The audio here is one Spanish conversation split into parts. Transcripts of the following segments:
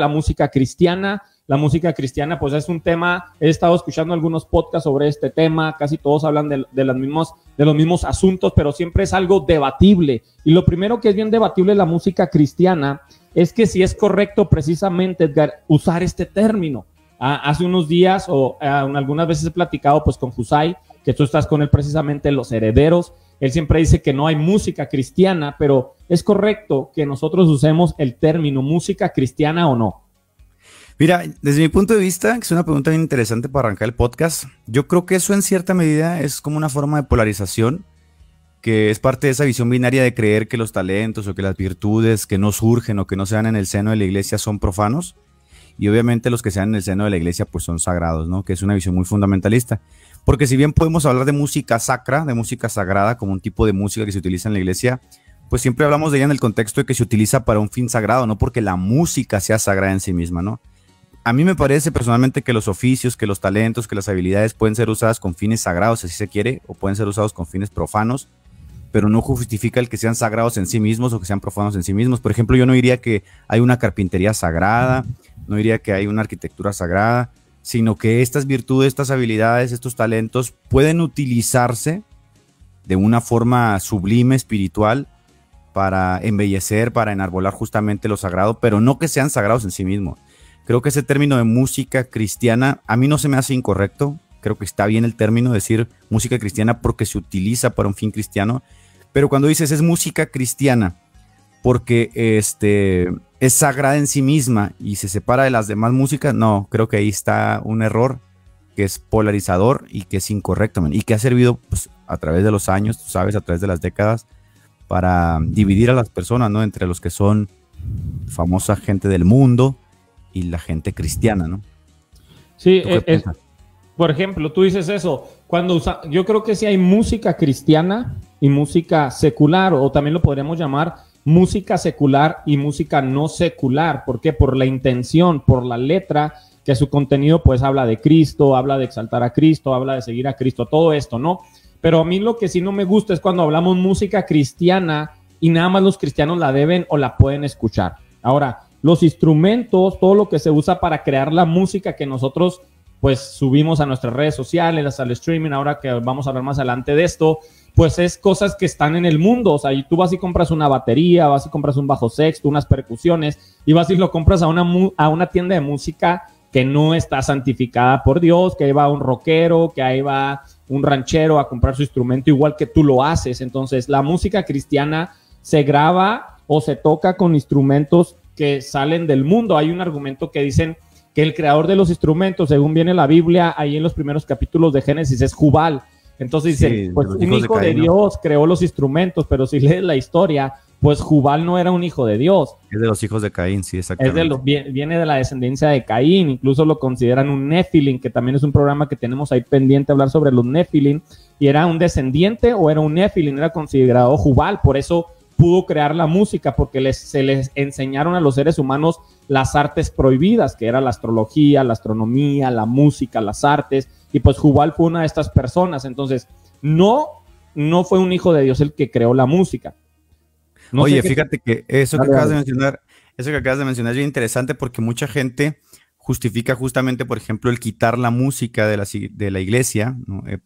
la música cristiana. La música cristiana, pues es un tema, he estado escuchando algunos podcasts sobre este tema, casi todos hablan de, los mismos, de los mismos asuntos, pero siempre es algo debatible. Y lo primero que es bien debatible la música cristiana es que si es correcto precisamente, Edgar, usar este término. Ah, hace unos días o ah, algunas veces he platicado pues con Husay, que tú estás con él precisamente Los Herederos, él siempre dice que no hay música cristiana, pero ¿es correcto que nosotros usemos el término música cristiana o no? Mira, desde mi punto de vista, que es una pregunta bien interesante para arrancar el podcast, yo creo que eso en cierta medida es como una forma de polarización, que es parte de esa visión binaria de creer que los talentos o que las virtudes que no surgen o que no se dan en el seno de la iglesia son profanos, y obviamente los que se dan en el seno de la iglesia pues son sagrados, ¿no? Que es una visión muy fundamentalista. Porque si bien podemos hablar de música sacra, de música sagrada, como un tipo de música que se utiliza en la iglesia, pues siempre hablamos de ella en el contexto de que se utiliza para un fin sagrado, no porque la música sea sagrada en sí misma, ¿no? A mí me parece personalmente que los oficios, que los talentos, que las habilidades pueden ser usadas con fines sagrados, si se quiere, o pueden ser usados con fines profanos, pero no justifica el que sean sagrados en sí mismos o que sean profanos en sí mismos. Por ejemplo, yo no diría que hay una carpintería sagrada, no diría que hay una arquitectura sagrada, sino que estas virtudes, estas habilidades, estos talentos pueden utilizarse de una forma sublime, espiritual, para embellecer, para enarbolar justamente lo sagrado, pero no que sean sagrados en sí mismos. Creo que ese término de música cristiana a mí no se me hace incorrecto, creo que está bien el término decir música cristiana porque se utiliza para un fin cristiano, pero cuando dices es música cristiana, porque este es sagrada en sí misma y se separa de las demás músicas, no, creo que ahí está un error que es polarizador y que es incorrecto, y que ha servido pues, a través de los años, tú sabes, a través de las décadas, para dividir a las personas, ¿no? Entre los que son famosa gente del mundo y la gente cristiana, ¿no? Sí, eh, eh, por ejemplo, tú dices eso, cuando yo creo que si hay música cristiana y música secular, o también lo podríamos llamar música secular y música no secular. ¿Por qué? Por la intención, por la letra, que su contenido pues habla de Cristo, habla de exaltar a Cristo, habla de seguir a Cristo, todo esto, ¿no? Pero a mí lo que sí no me gusta es cuando hablamos música cristiana y nada más los cristianos la deben o la pueden escuchar. Ahora, los instrumentos, todo lo que se usa para crear la música que nosotros pues subimos a nuestras redes sociales, hasta el streaming, ahora que vamos a hablar más adelante de esto, pues es cosas que están en el mundo. O sea, y tú vas y compras una batería, vas y compras un bajo sexto, unas percusiones, y vas y lo compras a una, a una tienda de música que no está santificada por Dios, que ahí va un rockero, que ahí va un ranchero a comprar su instrumento igual que tú lo haces. Entonces, la música cristiana se graba o se toca con instrumentos que salen del mundo. Hay un argumento que dicen que el creador de los instrumentos, según viene la Biblia, ahí en los primeros capítulos de Génesis, es Jubal. Entonces dice, pues un hijo de, Dios creó los instrumentos, pero si lees la historia, pues Jubal no era un hijo de Dios. Es de los hijos de Caín, sí, exactamente. Es de los, viene de la descendencia de Caín, incluso lo consideran un Nephilim, que también es un programa que tenemos ahí pendiente hablar sobre los Nephilim. ¿Y era un descendiente o era un Nephilim? Era considerado Jubal, por eso pudo crear la música, porque se les enseñaron a los seres humanos las artes prohibidas, que era la astrología, la astronomía, la música, las artes y pues Jubal fue una de estas personas. Entonces, no, no fue un hijo de Dios el que creó la música. Oye, fíjate que eso que acabas de mencionar, eso que acabas de mencionar es bien interesante porque mucha gente justifica justamente, por ejemplo, el quitar la música de la, de la iglesia, ¿no? Eh,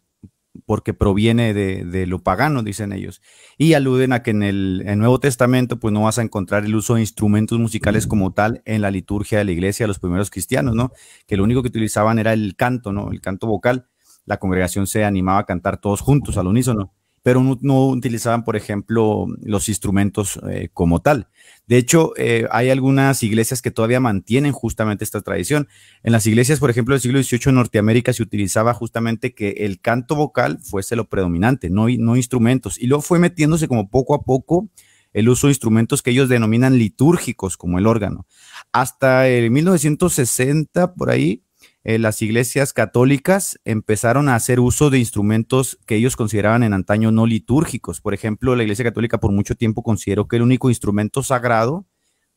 porque proviene de, lo pagano, dicen ellos. Y aluden a que en el, Nuevo Testamento pues no vas a encontrar el uso de instrumentos musicales mm. como tal en la liturgia de la iglesia de los primeros cristianos, ¿no? Que lo único que utilizaban era el canto, ¿no? El canto vocal. La congregación se animaba a cantar todos juntos al unísono pero no, utilizaban, por ejemplo, los instrumentos eh, como tal. De hecho, eh, hay algunas iglesias que todavía mantienen justamente esta tradición. En las iglesias, por ejemplo, del siglo XVIII en Norteamérica se utilizaba justamente que el canto vocal fuese lo predominante, no, no instrumentos. Y luego fue metiéndose como poco a poco el uso de instrumentos que ellos denominan litúrgicos, como el órgano. Hasta el 1960, por ahí, eh, las iglesias católicas empezaron a hacer uso de instrumentos que ellos consideraban en antaño no litúrgicos. Por ejemplo, la iglesia católica por mucho tiempo consideró que el único instrumento sagrado,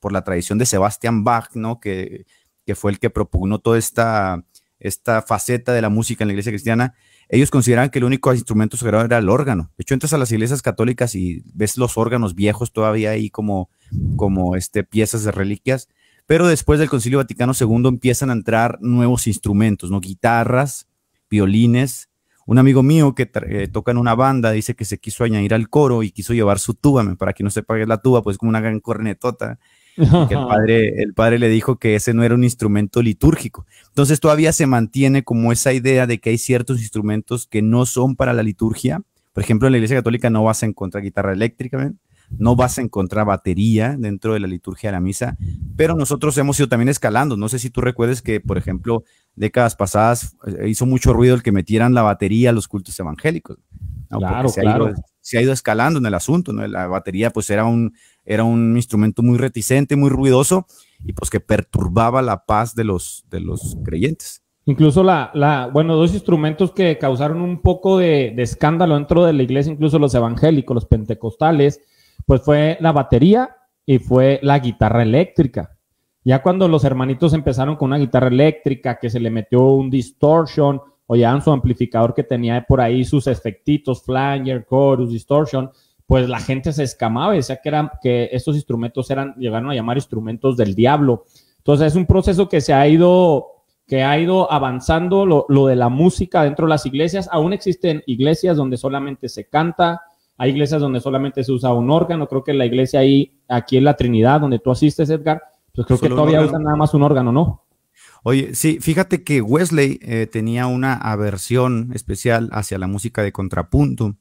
por la tradición de Sebastián Bach, que, que fue el que propugnó toda esta, esta faceta de la música en la iglesia cristiana, ellos consideraban que el único instrumento sagrado era el órgano. De hecho, entras a las iglesias católicas y ves los órganos viejos todavía ahí como, como este, piezas de reliquias. Pero después del Concilio Vaticano II empiezan a entrar nuevos instrumentos, ¿no? Guitarras, violines. Un amigo mío que eh, toca en una banda dice que se quiso añadir al coro y quiso llevar su tuba, para que no se pague la tuba, pues como una gran cornetota. el, padre, el padre le dijo que ese no era un instrumento litúrgico. Entonces todavía se mantiene como esa idea de que hay ciertos instrumentos que no son para la liturgia. Por ejemplo, en la Iglesia Católica no vas a encontrar guitarra eléctrica, no vas a encontrar batería dentro de la liturgia de la misa, pero nosotros hemos ido también escalando. No sé si tú recuerdes que, por ejemplo, décadas pasadas eh, hizo mucho ruido el que metieran la batería a los cultos evangélicos. Claro, se Ha ido, escalando en el asunto, La batería pues era un, era un instrumento muy reticente, muy ruidoso y pues que perturbaba la paz de los, de los creyentes. Incluso la, la, bueno, dos instrumentos que causaron un poco de escándalo dentro de la iglesia, incluso los evangélicos, los pentecostales, pues fue la batería y fue la guitarra eléctrica. Ya cuando los hermanitos empezaron con una guitarra eléctrica, que se le metió un distortion, o ya en su amplificador que tenía por ahí sus efectitos, flanger, chorus, distortion, pues la gente se escamaba y decía que, eran, que estos instrumentos eran, llegaron a llamar instrumentos del diablo. Entonces es un proceso que se ha ido, que ha ido avanzando lo, lo de la música dentro de las iglesias. Aún existen iglesias donde solamente se canta, hay iglesias donde solamente se usa un órgano. Creo que la iglesia ahí, aquí en la Trinidad, donde tú asistes, Edgar, pues creo que todavía usan nada más un órgano, ¿no? Oye, sí, fíjate que Wesley eh, tenía una aversión especial hacia la música de contrapunto.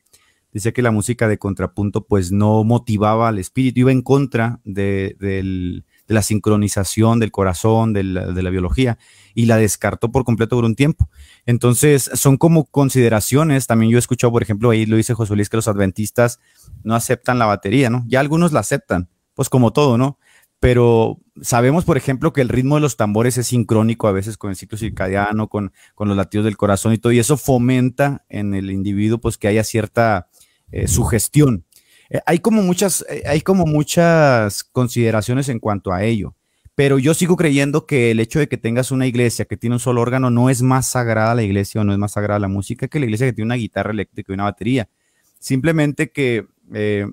Decía que la música de contrapunto pues no motivaba al espíritu, iba en contra de, del, de la sincronización del corazón, de la, biología, y la descartó por completo por un tiempo. Entonces, son como consideraciones. También yo he escuchado, por ejemplo, ahí lo dice José Luis, que los adventistas no aceptan la batería, ¿no? Ya algunos la aceptan, pues como todo, ¿no? Pero sabemos, por ejemplo, que el ritmo de los tambores es sincrónico a veces con el ciclo circadiano, con, con los latidos del corazón y todo, y eso fomenta en el individuo pues que haya cierta eh, sugestión eh, hay, como muchas, eh, hay como muchas consideraciones en cuanto a ello, pero yo sigo creyendo que el hecho de que tengas una iglesia que tiene un solo órgano no es más sagrada la iglesia o no es más sagrada la música que la iglesia que tiene una guitarra eléctrica y una batería. Simplemente que eh,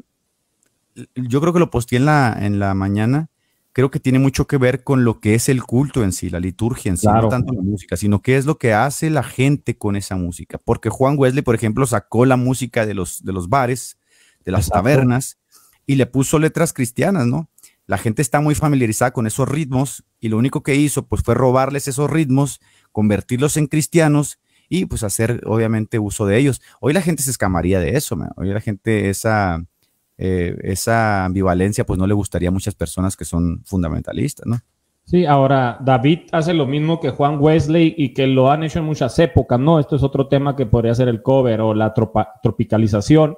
yo creo que lo posté en la, en la mañana, creo que tiene mucho que ver con lo que es el culto en sí, la liturgia en sí, no tanto la música, sino qué es lo que hace la gente con esa música. Porque Juan Wesley, por ejemplo, sacó la música de los, de los bares, de las tabernas, y le puso letras cristianas, ¿no? La gente está muy familiarizada con esos ritmos y lo único que hizo pues fue robarles esos ritmos, convertirlos en cristianos y pues hacer obviamente uso de ellos. Hoy la gente se escamaría de eso, man. hoy la gente esa, eh, esa ambivalencia pues no le gustaría a muchas personas que son fundamentalistas, ¿no? Sí, ahora David hace lo mismo que Juan Wesley y que lo han hecho en muchas épocas, ¿no? Esto es otro tema que podría ser el cover o la tropicalización,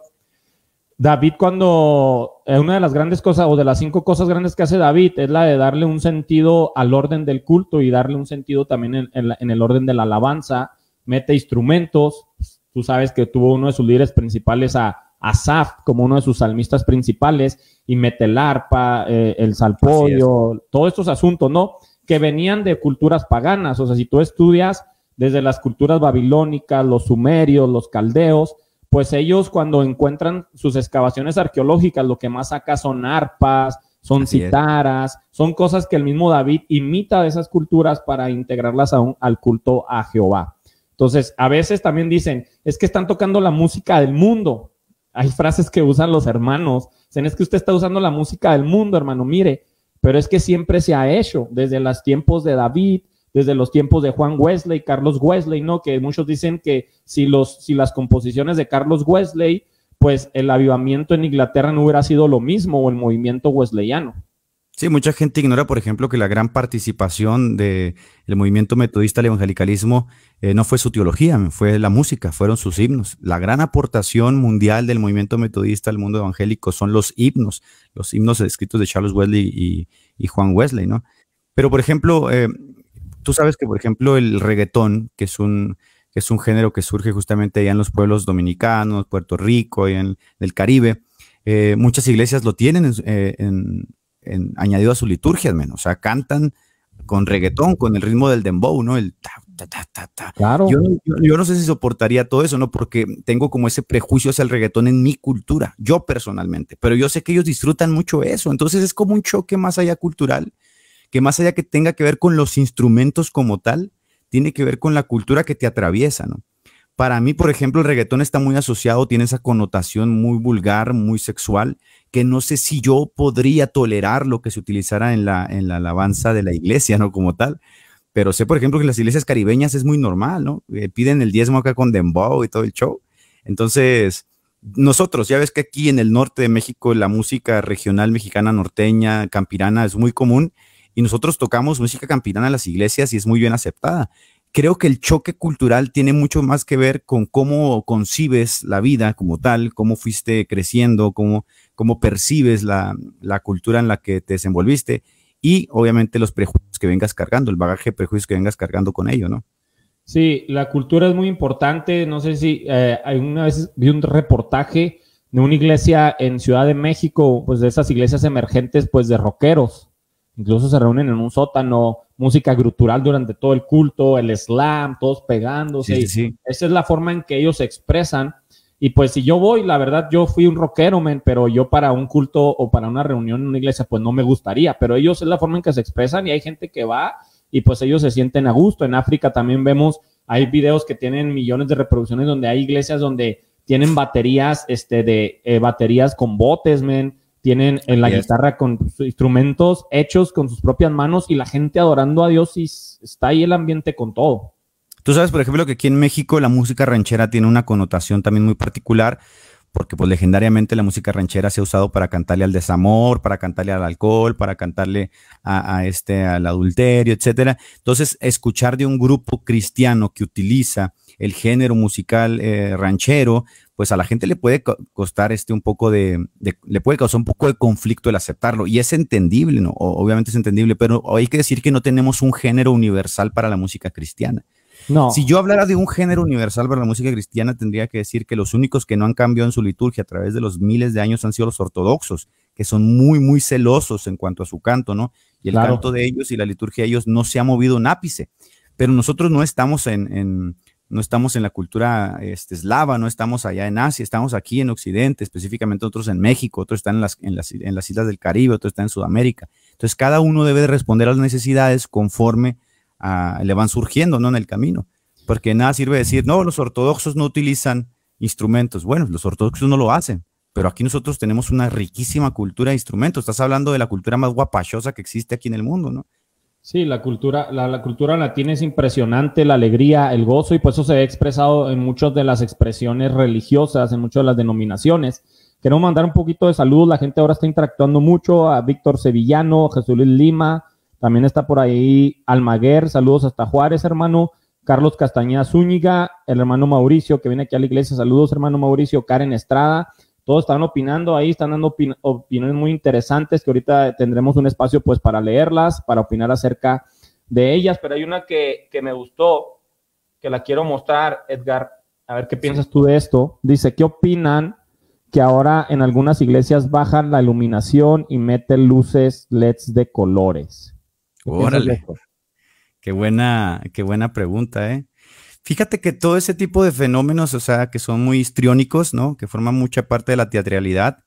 David cuando eh, una de las grandes cosas o de las cinco cosas grandes que hace David es la de darle un sentido al orden del culto y darle un sentido también en, el orden de la alabanza, mete instrumentos, tú sabes que tuvo uno de sus líderes principales a Asaf como uno de sus salmistas principales y mete el arpa, eh, el salpodio, todos estos asuntos, ¿no? Que venían de culturas paganas, o sea, si tú estudias desde las culturas babilónicas, los sumerios, los caldeos, pues ellos cuando encuentran sus excavaciones arqueológicas, lo que más saca son arpas, son citaras, son cosas que el mismo David imita de esas culturas para integrarlas aún al culto a Jehová. Entonces, a veces también dicen, es que están tocando la música del mundo. Hay frases que usan los hermanos, dicen, es que usted está usando la música del mundo, hermano, mire, pero es que siempre se ha hecho, desde los tiempos de David, desde los tiempos de Juan Wesley, Carlos Wesley, ¿no? Que muchos dicen que si, los, si las composiciones de Carlos Wesley, pues el avivamiento en Inglaterra no hubiera sido lo mismo o el movimiento wesleyano. Sí, mucha gente ignora, por ejemplo, que la gran participación del movimiento metodista al evangelicalismo eh, no fue su teología, fue la música, fueron sus himnos. La gran aportación mundial del movimiento metodista al mundo evangélico son los himnos, los himnos escritos de Charles Wesley y, Juan Wesley, ¿no? Pero, por ejemplo, eh, tú sabes que, por ejemplo, el reggaetón, que es un, es un género que surge justamente allá en los pueblos dominicanos, Puerto Rico, y en el Caribe, eh, muchas iglesias lo tienen eh, añadido a su liturgia, al menos. O sea, cantan con reggaetón, con el ritmo del dembow, ¿no? El ta, ta, ta, ta Claro. Yo, yo, no sé si soportaría todo eso, ¿no? Porque tengo como ese prejuicio hacia el reggaetón en mi cultura, yo personalmente, pero yo sé que ellos disfrutan mucho eso, entonces es como un choque más allá cultural que más allá que tenga que ver con los instrumentos como tal, tiene que ver con la cultura que te atraviesa, ¿no? Para mí, por ejemplo, el reggaetón está muy asociado, tiene esa connotación muy vulgar, muy sexual, que no sé si yo podría tolerar lo que se utilizara en la, en la alabanza de la iglesia, ¿no? Como tal. Pero sé, por ejemplo, que en las iglesias caribeñas es muy normal, ¿no? Eh, piden el diezmo acá con dembow y todo el show. Entonces, nosotros, ya ves que aquí en el norte de México la música regional mexicana norteña, campirana, es muy común y nosotros tocamos música campirana en las iglesias y es muy bien aceptada. Creo que el choque cultural tiene mucho más que ver con cómo concibes la vida como tal, cómo fuiste creciendo, cómo, cómo percibes la, cultura en la que te desenvolviste y obviamente los prejuicios que vengas cargando, el bagaje de prejuicios que vengas cargando con ello, ¿no? Sí, la cultura es muy importante. No sé si hay eh, alguna vez vi un reportaje de una iglesia en Ciudad de México, pues de esas iglesias emergentes, pues de rockeros. Incluso se reúnen en un sótano, música grutural durante todo el culto, el slam, todos pegándose. Esa es la forma en que ellos se expresan. Y pues si yo voy, la verdad, yo fui un rockero, men, pero yo para un culto o para una reunión en una iglesia, pues no me gustaría. Pero ellos es la forma en que se expresan y hay gente que va y pues ellos se sienten a gusto. En África también vemos, hay videos que tienen millones de reproducciones donde hay iglesias donde tienen baterías, este, de eh, baterías con botes, men tienen en la guitarra con sus instrumentos hechos con sus propias manos y la gente adorando a Dios y está ahí el ambiente con todo. Tú sabes, por ejemplo, que aquí en México la música ranchera tiene una connotación también muy particular porque pues legendariamente la música ranchera se ha usado para cantarle al desamor, para cantarle al alcohol, para cantarle a, este, al adulterio, etcétera. Entonces, escuchar de un grupo cristiano que utiliza el género musical eh, ranchero, pues a la gente le puede costar este un poco de, le puede causar un poco de conflicto el aceptarlo y es entendible, ¿no? obviamente es entendible, pero hay que decir que no tenemos un género universal para la música cristiana. Si yo hablara de un género universal para la música cristiana, tendría que decir que los únicos que no han cambiado en su liturgia a través de los miles de años han sido los ortodoxos, que son muy, muy celosos en cuanto a su canto, ¿no? Y el canto de ellos y la liturgia de ellos no se ha movido un ápice. Pero nosotros no estamos en, no estamos en la cultura este, eslava, no estamos allá en Asia, estamos aquí en Occidente, específicamente otros en México, otros están en las, en las, en las islas del Caribe, otros están en Sudamérica. Entonces, cada uno debe responder a las necesidades conforme le van surgiendo ¿no? en el camino. Porque nada sirve decir, no, los ortodoxos no utilizan instrumentos. Bueno, los ortodoxos no lo hacen, pero aquí nosotros tenemos una riquísima cultura de instrumentos. Estás hablando de la cultura más guapachosa que existe aquí en el mundo, ¿no? Sí, la cultura, la, la, cultura latina es impresionante, la alegría, el gozo, y por eso se ha expresado en muchas de las expresiones religiosas, en muchas de las denominaciones. Queremos mandar un poquito de salud, la gente ahora está interactuando mucho, a Víctor Sevillano, Jesús Luis Lima, también está por ahí Almaguer, saludos hasta Juárez, hermano. Carlos Castañeda Zúñiga, el hermano Mauricio, que viene aquí a la iglesia, saludos, hermano Mauricio. Karen Estrada, todos están opinando ahí, están dando opiniones muy interesantes que ahorita tendremos un espacio pues para leerlas, para opinar acerca de ellas, pero hay una que, me gustó, que la quiero mostrar, Edgar, a ver qué piensas tú de esto. Dice, ¿qué opinan que ahora en algunas iglesias bajan la iluminación y meten luces LEDs de colores? Órale. Qué buena, qué buena pregunta, ¿eh? Fíjate que todo ese tipo de fenómenos, o sea, que son muy histriónicos, ¿no? Que forman mucha parte de la teatralidad.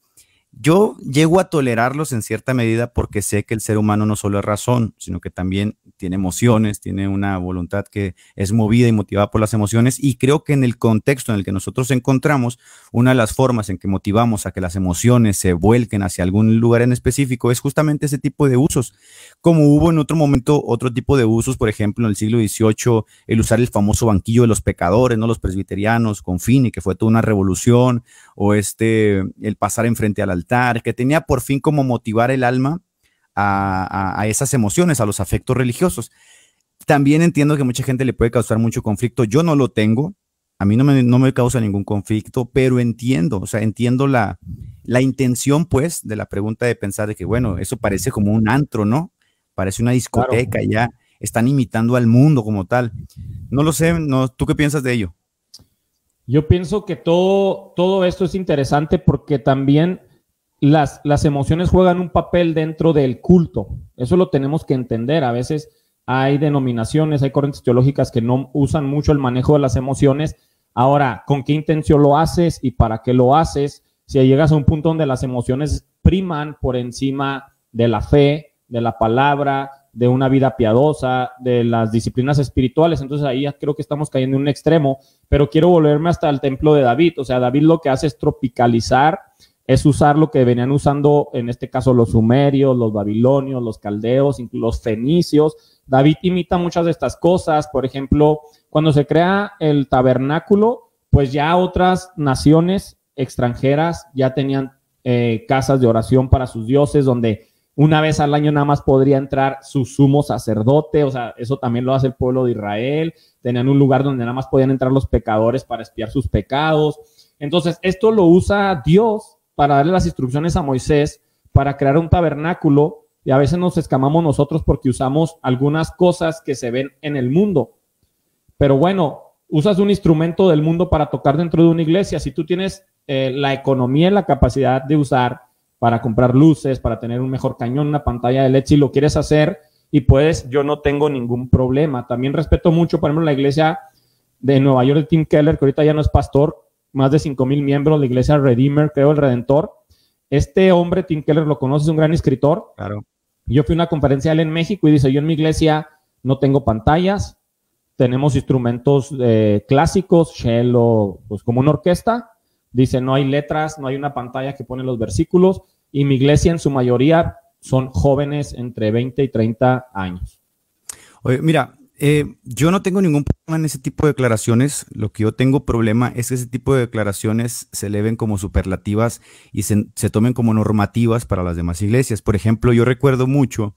Yo llego a tolerarlos en cierta medida porque sé que el ser humano no solo es razón, sino que también tiene emociones, tiene una voluntad que es movida y motivada por las emociones y creo que en el contexto en el que nosotros encontramos, una de las formas en que motivamos a que las emociones se vuelquen hacia algún lugar en específico es justamente ese tipo de usos, como hubo en otro momento otro tipo de usos, por ejemplo, en el siglo XVIII, el usar el famoso banquillo de los pecadores, ¿no? Los presbiterianos con fin y que fue toda una revolución, o este, el pasar enfrente al altar, que tenía por fin como motivar el alma a, esas emociones, a los afectos religiosos. También entiendo que mucha gente le puede causar mucho conflicto. Yo no lo tengo, a mí no me, causa ningún conflicto, pero entiendo, o sea, entiendo la, intención, pues, de la pregunta de pensar de que, bueno, eso parece como un antro, ¿no? Parece una discoteca, ya están imitando al mundo como tal. No lo sé, ¿tú qué piensas de ello? Yo pienso que todo, todo esto es interesante porque también las, emociones juegan un papel dentro del culto. Eso lo tenemos que entender. A veces hay denominaciones, hay corrientes teológicas que no usan mucho el manejo de las emociones. Ahora, ¿con qué intención lo haces y para qué lo haces? Si llegas a un punto donde las emociones priman por encima de la fe, de la palabra, de una vida piadosa, de las disciplinas espirituales. Entonces ahí creo que estamos cayendo en un extremo, pero quiero volverme hasta el templo de David. O sea, David lo que hace es tropicalizar es usar lo que venían usando, en este caso, los sumerios, los babilonios, los caldeos, incluso los fenicios. David imita muchas de estas cosas. Por ejemplo, cuando se crea el tabernáculo, pues ya otras naciones extranjeras ya tenían eh, casas de oración para sus dioses, donde una vez al año nada más podría entrar su sumo sacerdote, o sea, eso también lo hace el pueblo de Israel, tenían un lugar donde nada más podían entrar los pecadores para espiar sus pecados. Entonces, esto lo usa Dios para darle las instrucciones a Moisés, para crear un tabernáculo, y a veces nos escamamos nosotros porque usamos algunas cosas que se ven en el mundo. Pero bueno, usas un instrumento del mundo para tocar dentro de una iglesia. Si tú tienes eh, la economía y la capacidad de usar para comprar luces, para tener un mejor cañón, una pantalla de LED, si lo quieres hacer y puedes, yo no tengo ningún problema. También respeto mucho, por ejemplo, la iglesia de Nueva York de Tim Keller, que ahorita ya no es pastor, más de 5.000 miembros, de la iglesia Redeemer, creo, el Redentor. Este hombre, Tim Keller, lo conoce, es un gran escritor. Claro. Yo fui a una conferencia en México y dice, yo en mi iglesia no tengo pantallas, tenemos instrumentos eh, clásicos, cello, pues como una orquesta. Dice, no hay letras, no hay una pantalla que pone los versículos y mi iglesia en su mayoría son jóvenes entre 20 y 30 años. Oye, mira, eh, yo no tengo ningún problema en ese tipo de declaraciones. Lo que yo tengo problema es que ese tipo de declaraciones se le como superlativas y se, tomen como normativas para las demás iglesias. Por ejemplo, yo recuerdo mucho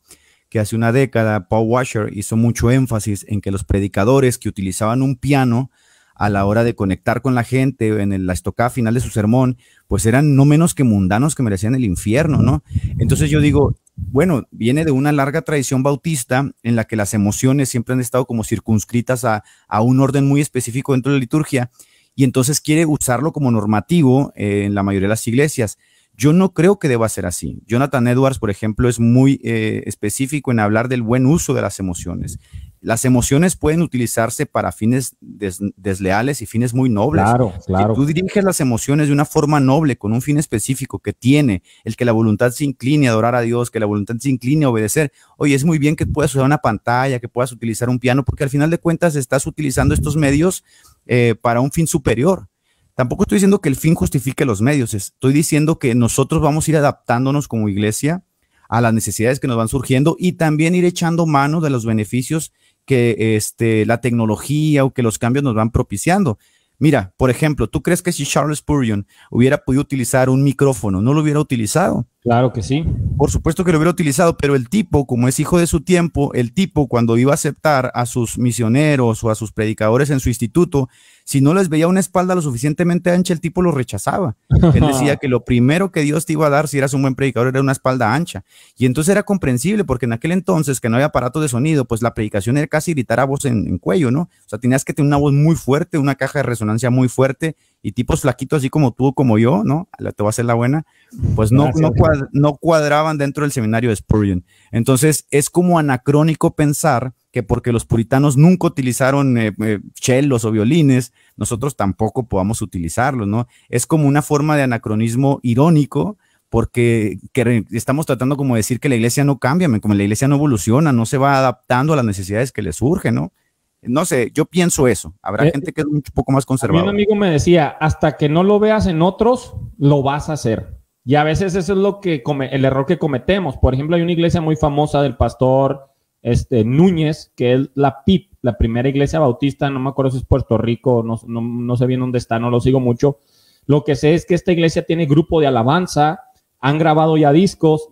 que hace una década Paul Washer hizo mucho énfasis en que los predicadores que utilizaban un piano a la hora de conectar con la gente en la estocada final de su sermón, pues eran no menos que mundanos que merecían el infierno, ¿no? Entonces yo digo, bueno, viene de una larga tradición bautista en la que las emociones siempre han estado como circunscritas a, un orden muy específico dentro de la liturgia y entonces quiere usarlo como normativo eh, en la mayoría de las iglesias. Yo no creo que deba ser así. Jonathan Edwards, por ejemplo, es muy eh, específico en hablar del buen uso de las emociones. Las emociones pueden utilizarse para fines desleales y fines muy nobles. Claro, claro. Si tú diriges las emociones de una forma noble, con un fin específico que tiene, el que la voluntad se incline a adorar a Dios, que la voluntad se incline a obedecer. Oye, es muy bien que puedas usar una pantalla, que puedas utilizar un piano, porque al final de cuentas estás utilizando estos medios eh, para un fin superior. Tampoco estoy diciendo que el fin justifique los medios, estoy diciendo que nosotros vamos a ir adaptándonos como iglesia a las necesidades que nos van surgiendo y también ir echando mano de los beneficios que este, la tecnología o que los cambios nos van propiciando. Mira, por ejemplo, ¿tú crees que si Charles Spurgeon hubiera podido utilizar un micrófono, no lo hubiera utilizado? Claro que sí. Por supuesto que lo hubiera utilizado, pero el tipo, como es hijo de su tiempo, el tipo cuando iba a aceptar a sus misioneros o a sus predicadores en su instituto, si no les veía una espalda lo suficientemente ancha, el tipo lo rechazaba. Él decía que lo primero que Dios te iba a dar si eras un buen predicador era una espalda ancha. Y entonces era comprensible, porque en aquel entonces que no había aparato de sonido, pues la predicación era casi gritar a voz en, cuello, ¿no? O sea, tenías que tener una voz muy fuerte, una caja de resonancia muy fuerte, y tipos flaquitos así como tú, como yo, ¿no? Te va a hacer la buena, pues no, no cuadraban dentro del seminario de Spurgeon. Entonces es como anacrónico pensar que porque los puritanos nunca utilizaron eh, eh, cellos o violines, nosotros tampoco podamos utilizarlos, ¿no? Es como una forma de anacronismo irónico, porque estamos tratando como decir que la iglesia no cambia, como la iglesia no evoluciona, no se va adaptando a las necesidades que le surgen, ¿no? No sé, yo pienso eso. Habrá eh, gente que es un poco más conservadora. Un amigo me decía, hasta que no lo veas en otros, lo vas a hacer. Y a veces eso es lo que el error que cometemos. Por ejemplo, hay una iglesia muy famosa del pastor este, Núñez, que es la PIP, la primera iglesia bautista, no me acuerdo si es Puerto Rico, no, no, sé bien dónde está, no lo sigo mucho. Lo que sé es que esta iglesia tiene grupo de alabanza, han grabado ya discos,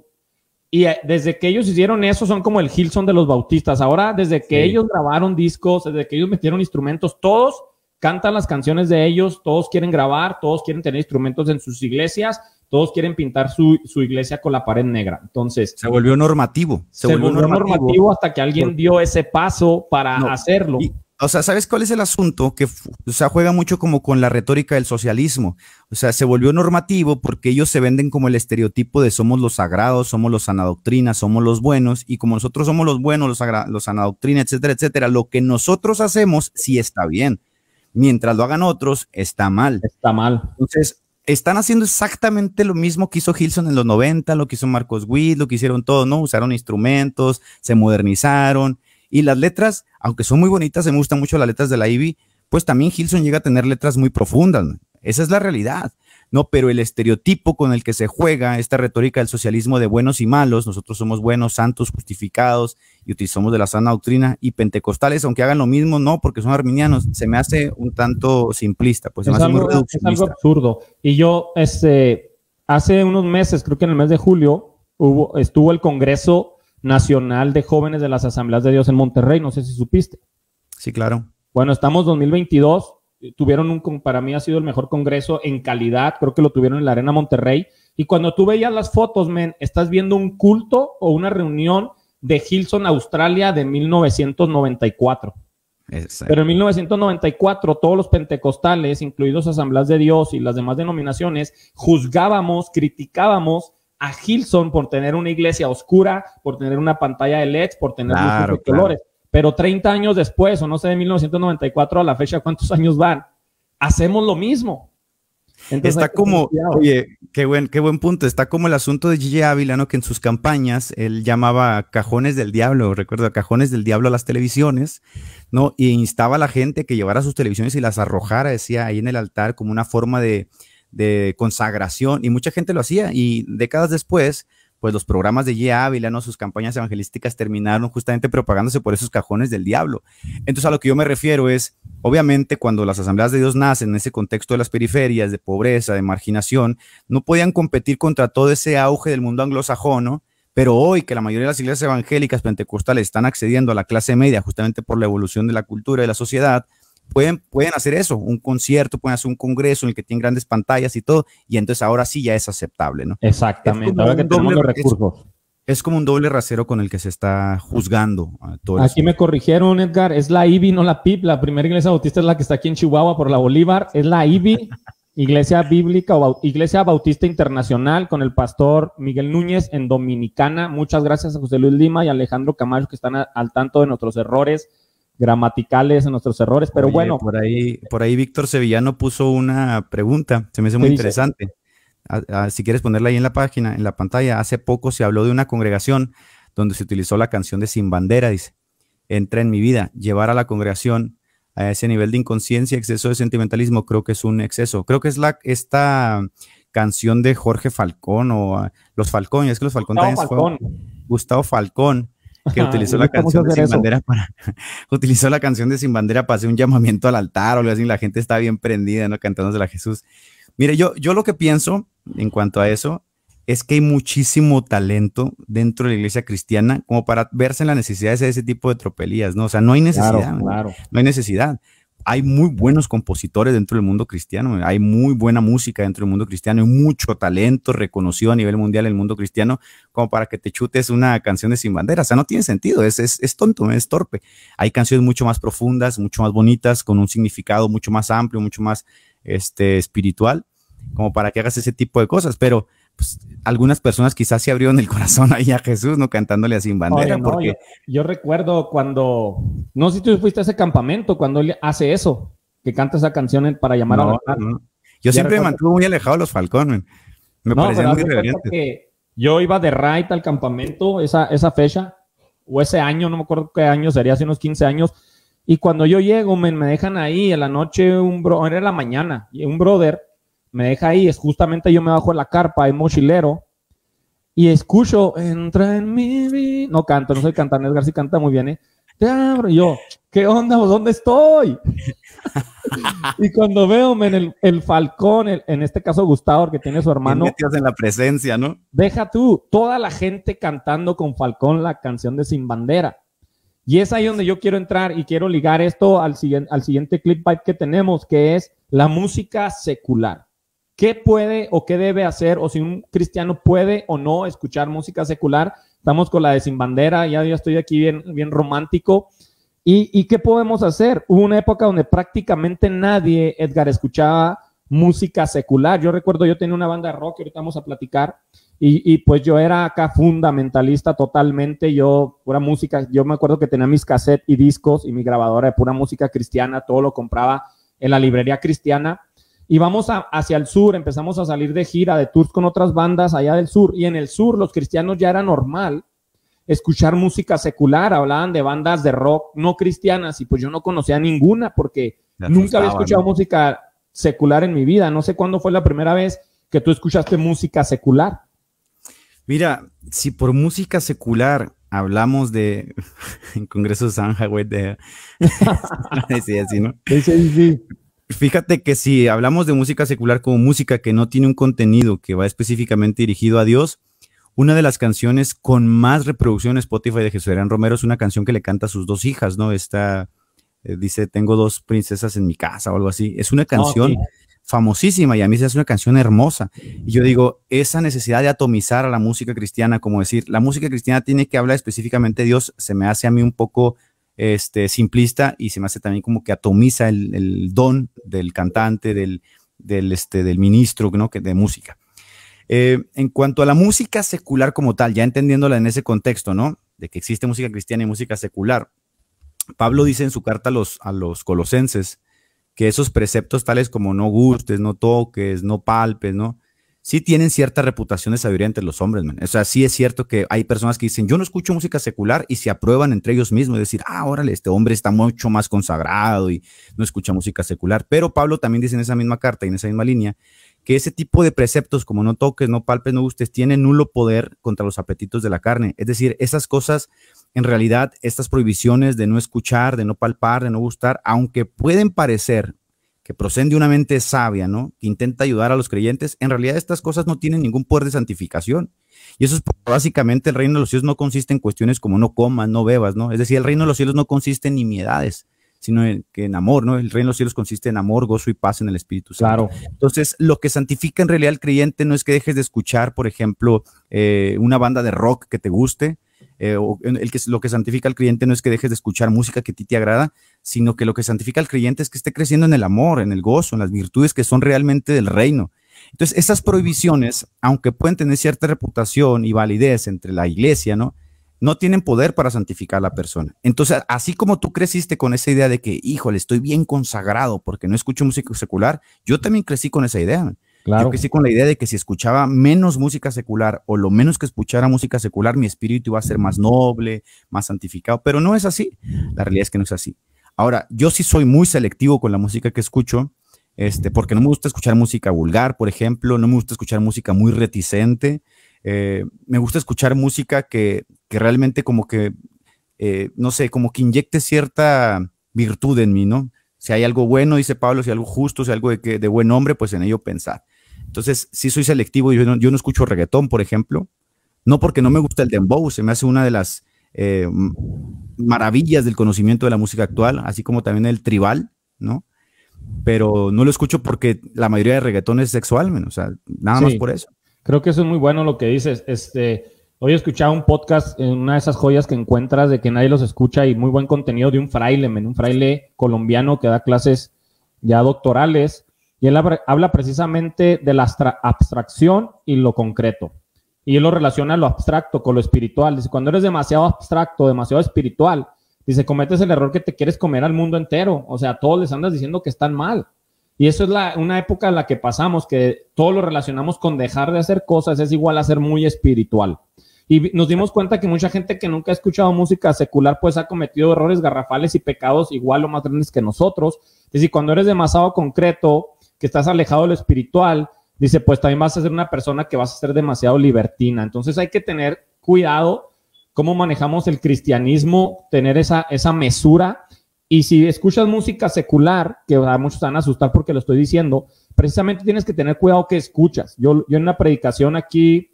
y eh, desde que ellos hicieron eso son como el Hilson de los bautistas. Ahora, desde que ellos grabaron discos, desde que ellos metieron instrumentos, todos cantan las canciones de ellos, todos quieren grabar, todos quieren tener instrumentos en sus iglesias, todos quieren pintar su, iglesia con la pared negra. Entonces. Se volvió normativo. Se, volvió, normativo, hasta que alguien dio ese paso para hacerlo. o sea, ¿sabes cuál es el asunto? Que, o juega mucho como con la retórica del socialismo. O sea, se volvió normativo porque ellos se venden como el estereotipo de somos los sagrados, somos los sanadoctrinas, somos los buenos, y como nosotros somos los buenos, los, los etcétera, etcétera, lo que nosotros hacemos sí está bien mientras lo hagan otros, está mal. Está mal. Entonces, están haciendo exactamente lo mismo que hizo Hilson en los 90, lo que hizo Marcos Witt, lo que hicieron todos, ¿no? Usaron instrumentos, se modernizaron. Y las letras, aunque son muy bonitas, se me gustan mucho las letras de la Ivy, pues también Hilson llega a tener letras muy profundas. Esa es la realidad. No, pero el estereotipo con el que se juega esta retórica del socialismo de buenos y malos, nosotros somos buenos, santos, justificados, y utilizamos de la sana doctrina y pentecostales, aunque hagan lo mismo, no, porque son arminianos, se me hace un tanto simplista, pues es, se algo, me es algo absurdo. Y yo, este, hace unos meses, creo que en el mes de julio, hubo, estuvo el Congreso Nacional de Jóvenes de las Asambleas de Dios en Monterrey, no sé si supiste. Sí, claro. Bueno, estamos 2022, tuvieron un, para mí ha sido el mejor congreso en calidad, creo que lo tuvieron en la Arena Monterrey, y cuando tú veías las fotos, men, estás viendo un culto o una reunión de Hilson, Australia, de 1994. Pero en 1994 todos los pentecostales, incluidos Asambleas de Dios y las demás denominaciones, juzgábamos, criticábamos a Hilson por tener una iglesia oscura, por tener una pantalla de LED, por tener colores. Pero 30 años después, o no sé, de 1994 a la fecha, ¿cuántos años van? Hacemos lo mismo está como, oye, qué buen, qué buen punto, está como el asunto de Gigi Ávila, Que en sus campañas él llamaba cajones del diablo, recuerdo, cajones del diablo a las televisiones, ¿no? instaba a la gente que llevara sus televisiones y las arrojara, decía, ahí en el altar, como una forma de, consagración, y mucha gente lo hacía, y décadas después, pues los programas de G. Ávila, Sus campañas evangelísticas terminaron justamente propagándose por esos cajones del diablo. Entonces a lo que yo me refiero es, Obviamente, cuando las asambleas de Dios nacen en ese contexto de las periferias, de pobreza, de marginación, no podían competir contra todo ese auge del mundo anglosajón, Pero hoy que la mayoría de las iglesias evangélicas pentecostales están accediendo a la clase media justamente por la evolución de la cultura y de la sociedad, pueden, pueden hacer eso, un concierto, pueden hacer un congreso en el que tienen grandes pantallas y todo, y entonces ahora sí ya es aceptable, ¿no? Exactamente, ahora que tenemos los recursos. Es como un doble rasero con el que se está juzgando. esto. Ah, aquí me corrigieron, Edgar. Es la IBI, no la PIB. La primera iglesia bautista es la que está aquí en Chihuahua por la Bolívar. Es la IBI, Iglesia Bíblica o Iglesia Bautista Internacional, con el pastor Miguel Núñez en Dominicana. Muchas gracias a José Luis Lima y Alejandro Camacho que están al tanto de nuestros errores gramaticales, de nuestros errores. Pero bueno. Por ahí, por ahí Víctor Sevillano puso una pregunta. Se me hace muy interesante si quieres ponerla ahí en la página, en la pantalla, hace poco se habló de una congregación donde se utilizó la canción de Sin Bandera, dice, entra en mi vida, llevar a la congregación a ese nivel de inconsciencia, exceso de sentimentalismo, creo que es un exceso. Creo que es la, esta canción de Jorge Falcón o ah, Los Falcón, es que Los Falcón Gustavo Falcón. Gustavo que utilizó la canción de Sin Bandera para utilizó la canción de Sin Bandera para hacer un llamamiento al altar o algo así, la gente está bien prendida, ¿no? de la Jesús. Mire, yo, yo lo que pienso en cuanto a eso es que hay muchísimo talento dentro de la iglesia cristiana como para verse en las necesidades de ese tipo de tropelías, ¿no? O sea, no hay necesidad, no hay necesidad. Hay muy buenos compositores dentro del mundo cristiano, hay muy buena música dentro del mundo cristiano, hay mucho talento reconocido a nivel mundial en el mundo cristiano como para que te chutes una canción de Sin Bandera, o sea, no tiene sentido, es, es, tonto, es torpe. Hay canciones mucho más profundas, mucho más bonitas, con un significado mucho más amplio, mucho más este, espiritual, como para que hagas ese tipo de cosas, pero pues, algunas personas quizás se abrieron el corazón ahí a Jesús, ¿no? Cantándole así en Bandera. porque... yo, recuerdo cuando, no sé si tú fuiste a ese campamento, cuando él hace eso, que canta esa canción para llamar a la no. Yo siempre me mantuve muy alejado de los falcones me parecía muy reverente. Yo iba de right al campamento esa, esa fecha, o ese año, no me acuerdo qué año, sería hace unos 15 años, y cuando yo llego, me, me dejan ahí en la noche, un bro, era la mañana, y un brother me deja ahí, es justamente yo me bajo en la carpa, en mochilero, y escucho, entra en mi vida, no canto, no soy cantante, Edgar canta muy bien, ¿eh? Te abro, yo, ¿qué onda? ¿Dónde estoy? y cuando veo en el, Falcón, en este caso Gustavo, que tiene su hermano. en la presencia, ¿no? Deja tú, toda la gente cantando con Falcón la canción de Sin Bandera. Y es ahí donde yo quiero entrar y quiero ligar esto al, al siguiente clip que tenemos, que es la música secular. ¿Qué puede o qué debe hacer o si un cristiano puede o no escuchar música secular? Estamos con la de Sin Bandera, ya estoy aquí bien, bien romántico. ¿Y, qué podemos hacer? Hubo una época donde prácticamente nadie, Edgar, escuchaba música secular. Yo recuerdo, yo tenía una banda de rock, ahorita vamos a platicar, y, y, pues yo era acá fundamentalista totalmente, yo pura música, yo me acuerdo que tenía mis cassettes y discos y mi grabadora de pura música cristiana, todo lo compraba en la librería cristiana, y vamos hacia el sur, empezamos a salir de gira, de tours con otras bandas allá del sur, y en el sur los cristianos ya era normal escuchar música secular, hablaban de bandas de rock no cristianas, y pues yo no conocía ninguna porque nunca había escuchado música secular en mi vida, no sé cuándo fue la primera vez que tú escuchaste música secular. Mira, si por música secular hablamos de en Congreso Sanja, güey, de decía así, ¿no? sí, sí. Fíjate que si hablamos de música secular como música que no tiene un contenido que va específicamente dirigido a Dios, una de las canciones con más reproducción en Spotify de Jesús Romero es una canción que le canta a sus dos hijas, ¿no? Esta eh, dice, tengo dos princesas en mi casa o algo así. Es una ah, canción famosísima y a mí se hace una canción hermosa. Y yo digo, esa necesidad de atomizar a la música cristiana, como decir, la música cristiana tiene que hablar específicamente de Dios, se me hace a mí un poco este, simplista y se me hace también como que atomiza el, don del cantante, del, este, del ministro ¿no? de música. Eh, en cuanto a la música secular como tal, ya entendiéndola en ese contexto, ¿no? De que existe música cristiana y música secular. Pablo dice en su carta los, a los colosenses que esos preceptos tales como no gustes, no toques, no palpes, ¿no? sí tienen cierta reputación de sabiduría entre los hombres, O sea, sí es cierto que hay personas que dicen, yo no escucho música secular y se aprueban entre ellos mismos, y decir, ah, órale, este hombre está mucho más consagrado y no escucha música secular. Pero Pablo también dice en esa misma carta y en esa misma línea que ese tipo de preceptos, como no toques, no palpes, no gustes, tienen nulo poder contra los apetitos de la carne. Es decir, esas cosas, en realidad, estas prohibiciones de no escuchar, de no palpar, de no gustar, aunque pueden parecer que procede de una mente sabia, ¿no? Que intenta ayudar a los creyentes, en realidad estas cosas no tienen ningún poder de santificación. Y eso es básicamente el reino de los cielos no consiste en cuestiones como no comas, no bebas, ¿no? Es decir, el reino de los cielos no consiste en nimiedades, sino en, que en amor, ¿no? El reino de los cielos consiste en amor, gozo y paz en el Espíritu Santo. Claro. Entonces, lo que santifica en realidad al creyente no es que dejes de escuchar, por ejemplo, eh, una banda de rock que te guste, eh, o el que, lo que santifica al creyente no es que dejes de escuchar música que a ti te agrada, sino que lo que santifica al creyente es que esté creciendo en el amor, en el gozo, en las virtudes que son realmente del reino. Entonces, esas prohibiciones, aunque pueden tener cierta reputación y validez entre la iglesia, ¿no? No tienen poder para santificar a la persona. Entonces, así como tú creciste con esa idea de que, híjole, estoy bien consagrado porque no escucho música secular, yo también crecí con esa idea. Claro. Yo crecí con la idea de que si escuchaba menos música secular o lo menos que escuchara música secular, mi espíritu iba a ser más noble, más santificado. Pero no es así. La realidad es que no es así. Ahora, yo sí soy muy selectivo con la música que escucho, este, porque no me gusta escuchar música vulgar, por ejemplo, no me gusta escuchar música muy reticente, eh, me gusta escuchar música que, realmente como que, eh, no sé, como que inyecte cierta virtud en mí, ¿no? Si hay algo bueno, dice Pablo, si hay algo justo, si hay algo de, que, de buen hombre, pues en ello pensar. Entonces, sí soy selectivo, yo no, yo no escucho reggaetón, por ejemplo, no porque no me gusta el dembow, se me hace una de las eh, maravillas del conocimiento de la música actual, así como también el tribal, ¿no? Pero no lo escucho porque la mayoría de reggaetón es sexual, o sea, nada más por eso. Creo que eso es muy bueno lo que dices. Este, hoy escuchado un podcast en una de esas joyas que encuentras de que nadie los escucha y muy buen contenido de un fraile, un fraile colombiano que da clases ya doctorales y él habla precisamente de la abstracción y lo concreto. Y él lo relaciona a lo abstracto con lo espiritual. Dice, cuando eres demasiado abstracto, demasiado espiritual, dice, cometes el error que te quieres comer al mundo entero. O sea, a todos les andas diciendo que están mal. Y eso es la, una época en la que pasamos, que todo lo relacionamos con dejar de hacer cosas, es igual a ser muy espiritual. Y nos dimos cuenta que mucha gente que nunca ha escuchado música secular, pues ha cometido errores garrafales y pecados igual o más grandes que nosotros. Dice, cuando eres demasiado concreto, que estás alejado de lo espiritual, dice, pues también vas a ser una persona que vas a ser demasiado libertina. Entonces hay que tener cuidado cómo manejamos el cristianismo, tener esa, esa mesura. Y si escuchas música secular, que a muchos van a asustar porque lo estoy diciendo, precisamente tienes que tener cuidado que escuchas. Yo, yo en una predicación aquí,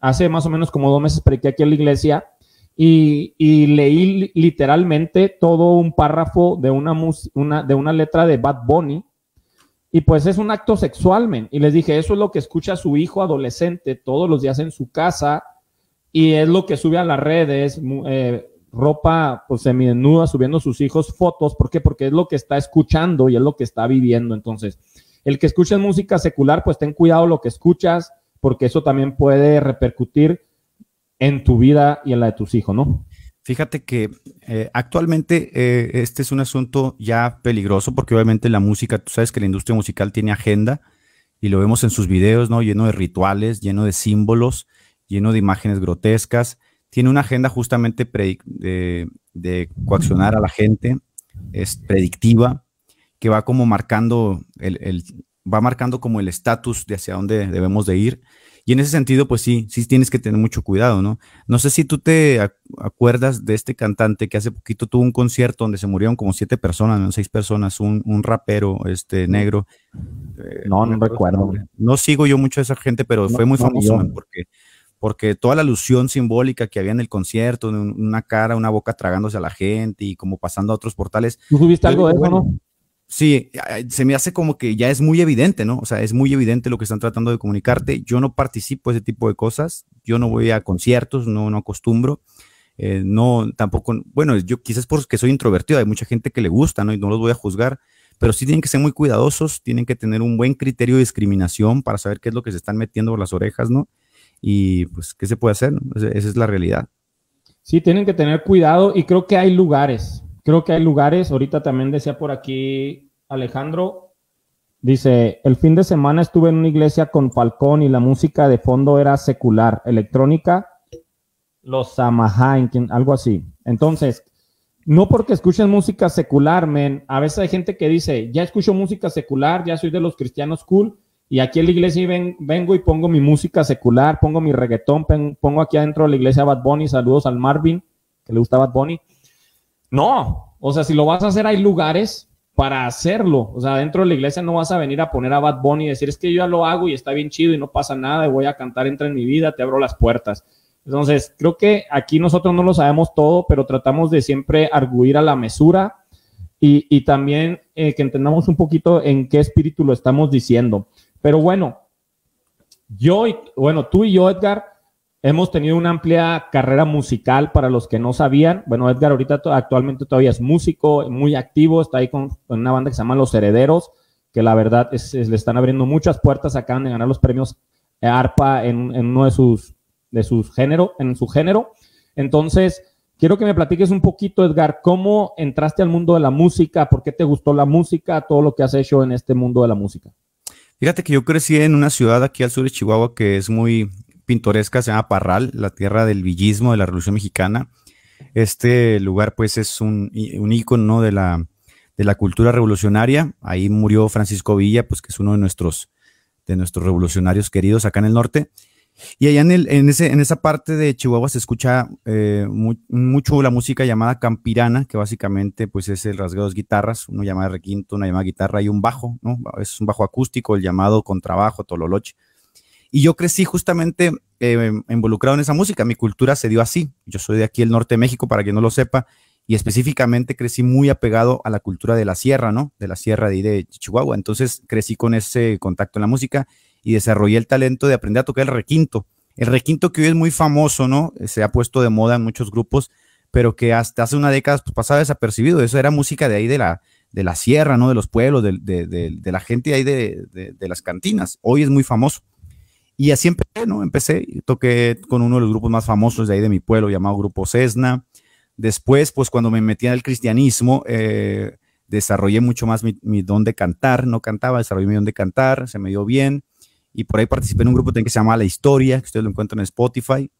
hace más o menos como dos meses prediqué aquí en la iglesia, y, leí literalmente todo un párrafo de una, una, de una letra de Bad Bunny y pues es un acto sexual, men. Y les dije, eso es lo que escucha su hijo adolescente todos los días en su casa y es lo que sube a las redes, eh, ropa pues semidesnuda, subiendo sus hijos fotos. ¿Por qué? Porque es lo que está escuchando y es lo que está viviendo. Entonces, el que escucha música secular, pues ten cuidado lo que escuchas, porque eso también puede repercutir en tu vida y en la de tus hijos, ¿no? Fíjate que eh, actualmente eh, este es un asunto ya peligroso porque obviamente la música, tú sabes que la industria musical tiene agenda y lo vemos en sus videos, ¿no? Lleno de rituales, lleno de símbolos, lleno de imágenes grotescas. Tiene una agenda justamente de, coaccionar a la gente, es predictiva, que va como marcando el, va marcando como el estatus de hacia dónde debemos de ir. Y en ese sentido, pues sí, sí tienes que tener mucho cuidado, ¿no? No sé si tú te acuerdas de este cantante que hace poquito tuvo un concierto donde se murieron como siete personas, ¿no? seis personas, un, rapero este, negro. Eh, no, no, recuerdo. No, sigo yo mucho a esa gente, pero fue muy famoso porque, porque toda la alusión simbólica que había en el concierto, una cara, una boca tragándose a la gente y como pasando a otros portales. ¿Tú subiste algo de eso, no? Sí, se me hace como que ya es muy evidente, ¿no? O sea, es muy evidente lo que están tratando de comunicarte. Yo no participo de ese tipo de cosas. Yo no voy a conciertos, no, no acostumbro. Eh, no, tampoco, bueno, yo quizás porque soy introvertido, hay mucha gente que le gusta, ¿no? Y no los voy a juzgar, pero sí tienen que ser muy cuidadosos, tienen que tener un buen criterio de discriminación para saber qué es lo que se están metiendo por las orejas, ¿no? Y pues, ¿qué se puede hacer? Esa, esa es la realidad. Sí, tienen que tener cuidado y creo que hay lugares, creo que hay lugares, ahorita también decía por aquí Alejandro dice, el fin de semana estuve en una iglesia con Falcón y la música de fondo era secular, electrónica, los Samahain, algo así. Entonces, no porque escuchen música secular, men. A veces hay gente que dice, ya escucho música secular, ya soy de los cristianos cool, y aquí en la iglesia vengo y pongo mi música secular, pongo mi reggaetón, pongo aquí adentro de la iglesia Bad Bunny, saludos al Marvin, que le gusta Bad Bunny. No, o sea, si lo vas a hacer, hay lugares para hacerlo. O sea, dentro de la iglesia no vas a venir a poner a Bad Bunny y decir, es que yo ya lo hago y está bien chido y no pasa nada y voy a cantar, entra en mi vida, te abro las puertas. Entonces, creo que aquí nosotros no lo sabemos todo, pero tratamos de siempre arguir a la mesura y, también eh, que entendamos un poquito en qué espíritu lo estamos diciendo. Pero bueno, yo, y, bueno, tú y yo, Edgar, Hemos tenido una amplia carrera musical para los que no sabían. Bueno, Edgar ahorita actualmente todavía es músico, muy activo, está ahí con, una banda que se llama Los Herederos, que la verdad es, le están abriendo muchas puertas, acaban de ganar los premios ARPA en, uno de sus, de sus género, en su género. Entonces, quiero que me platiques un poquito, Edgar, cómo entraste al mundo de la música, por qué te gustó la música, todo lo que has hecho en este mundo de la música. Fíjate que yo crecí en una ciudad aquí al sur de Chihuahua que es muy, pintoresca, se llama Parral, la tierra del villismo de la Revolución Mexicana. Este lugar pues es un, ícono de la, de la cultura revolucionaria. Ahí murió Francisco Villa, pues que es uno de nuestros, de nuestros revolucionarios queridos acá en el norte. Y allá en, ese, en esa parte de Chihuahua se escucha eh, mucho la música llamada campirana, que básicamente pues es el rasgueo de dos guitarras, una llamada requinto, una llamada guitarra y un bajo, ¿no? Es un bajo acústico, el llamado contrabajo, tololoche. Y yo crecí justamente eh, involucrado en esa música. Mi cultura se dio así. Yo soy de aquí, el norte de México, para quien no lo sepa. Y específicamente crecí muy apegado a la cultura de la sierra, ¿no? De la sierra de, Chihuahua. Entonces crecí con ese contacto en la música y desarrollé el talento de aprender a tocar el requinto. El requinto que hoy es muy famoso, ¿no? Eh, se ha puesto de moda en muchos grupos, pero que hasta hace una década pues, pasaba desapercibido. Eso era música de ahí de la, de la sierra, ¿no? De los pueblos, de, de la gente de ahí de las cantinas. Hoy es muy famoso. Y así empecé, ¿no? Empecé, toqué con uno de los grupos más famosos de ahí de mi pueblo, llamado Grupo cesna Después, pues cuando me metí el cristianismo, eh, desarrollé mucho más mi, don de cantar, no cantaba, desarrollé mi don de cantar, se me dio bien. Y por ahí participé en un grupo que se llama La Historia, que ustedes lo encuentran en Spotify,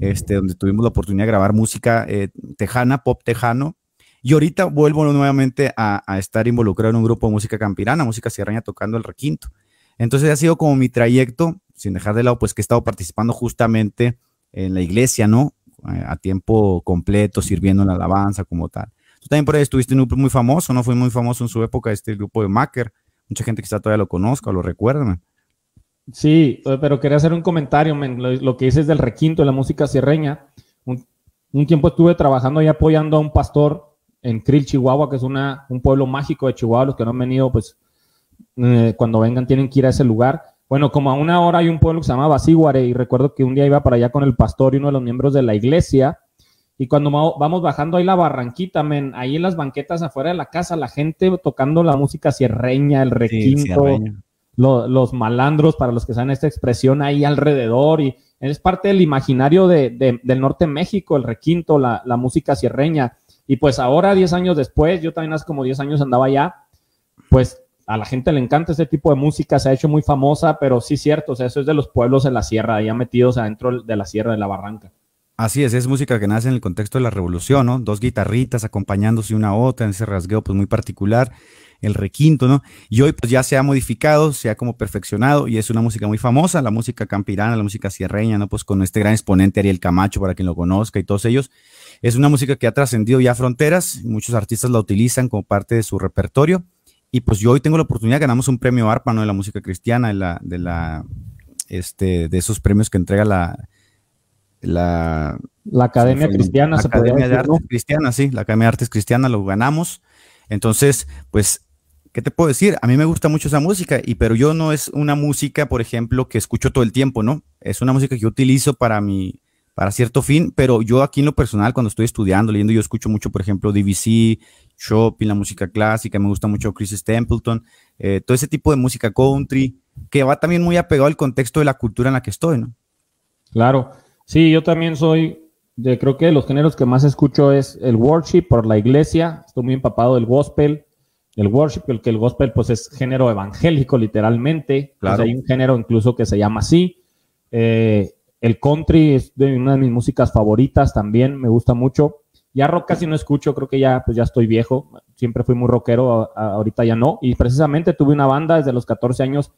este, donde tuvimos la oportunidad de grabar música eh, tejana, pop tejano. Y ahorita vuelvo nuevamente a, a, estar involucrado en un grupo de música campirana, música sierraña tocando el requinto. Entonces ha sido como mi trayecto sin dejar de lado, pues que he estado participando justamente en la iglesia, ¿no? Eh, a tiempo completo, sirviendo en la alabanza como tal. Tú también por ahí estuviste en un grupo muy famoso, ¿no? Fue muy famoso en su época este grupo de Macker. Mucha gente quizá todavía lo conozca, lo recuerda, Sí, eh, pero quería hacer un comentario, Lo, que dices del requinto de la música sierreña. Un, tiempo estuve trabajando y apoyando a un pastor en Krill, Chihuahua, que es una, un pueblo mágico de Chihuahua. Los que no han venido, pues eh, cuando vengan tienen que ir a ese lugar bueno, como a una hora hay un pueblo que se llama Basíguare y recuerdo que un día iba para allá con el pastor y uno de los miembros de la iglesia y cuando vamos bajando ahí la barranquita, men, ahí en las banquetas afuera de la casa, la gente tocando la música sierreña, el requinto, los malandros, para los que saben esta expresión, ahí alrededor y es parte del imaginario del norte de México, el requinto, la, la música sierreña. Y pues ahora, 10 años después, yo también hace como 10 años andaba allá, pues a la gente le encanta ese tipo de música, se ha hecho muy famosa, pero sí cierto, o sea, eso es de los pueblos en la sierra, ya metidos adentro de la sierra de la barranca. Así es, es música que nace en el contexto de la revolución, ¿no? Dos guitarritas acompañándose una a otra en ese rasgueo pues muy particular, el requinto, ¿no? Y hoy pues ya se ha modificado, se ha como perfeccionado y es una música muy famosa, la música campirana, la música sierreña, ¿no? Pues con este gran exponente Ariel Camacho, para quien lo conozca y todos ellos. Es una música que ha trascendido ya fronteras, muchos artistas la utilizan como parte de su repertorio y pues yo hoy tengo la oportunidad, ganamos un premio no de la música cristiana, de la, de la, este, de esos premios que entrega la, la, Academia Cristiana. La Academia de Artes Cristiana, sí, la Academia de Artes Cristiana, lo ganamos. Entonces, pues, ¿qué te puedo decir? A mí me gusta mucho esa música, y, pero yo no es una música, por ejemplo, que escucho todo el tiempo, ¿no? Es una música que yo utilizo para mi, para cierto fin, pero yo aquí en lo personal, cuando estoy estudiando, leyendo, yo escucho mucho, por ejemplo, DVC, Chopin, la música clásica, me gusta mucho Chris templeton eh, todo ese tipo de música country, que va también muy apegado al contexto de la cultura en la que estoy, ¿no? Claro, sí, yo también soy, de, creo que los géneros que más escucho es el worship por la iglesia, estoy muy empapado del gospel, el worship, el que el gospel pues es género evangélico literalmente, pues, claro. hay un género incluso que se llama así, eh, el country es de una de mis músicas favoritas también, me gusta mucho. Ya rock casi no escucho, creo que ya, pues ya estoy viejo, siempre fui muy rockero, ahorita ya no. Y precisamente tuve una banda desde los 14 años,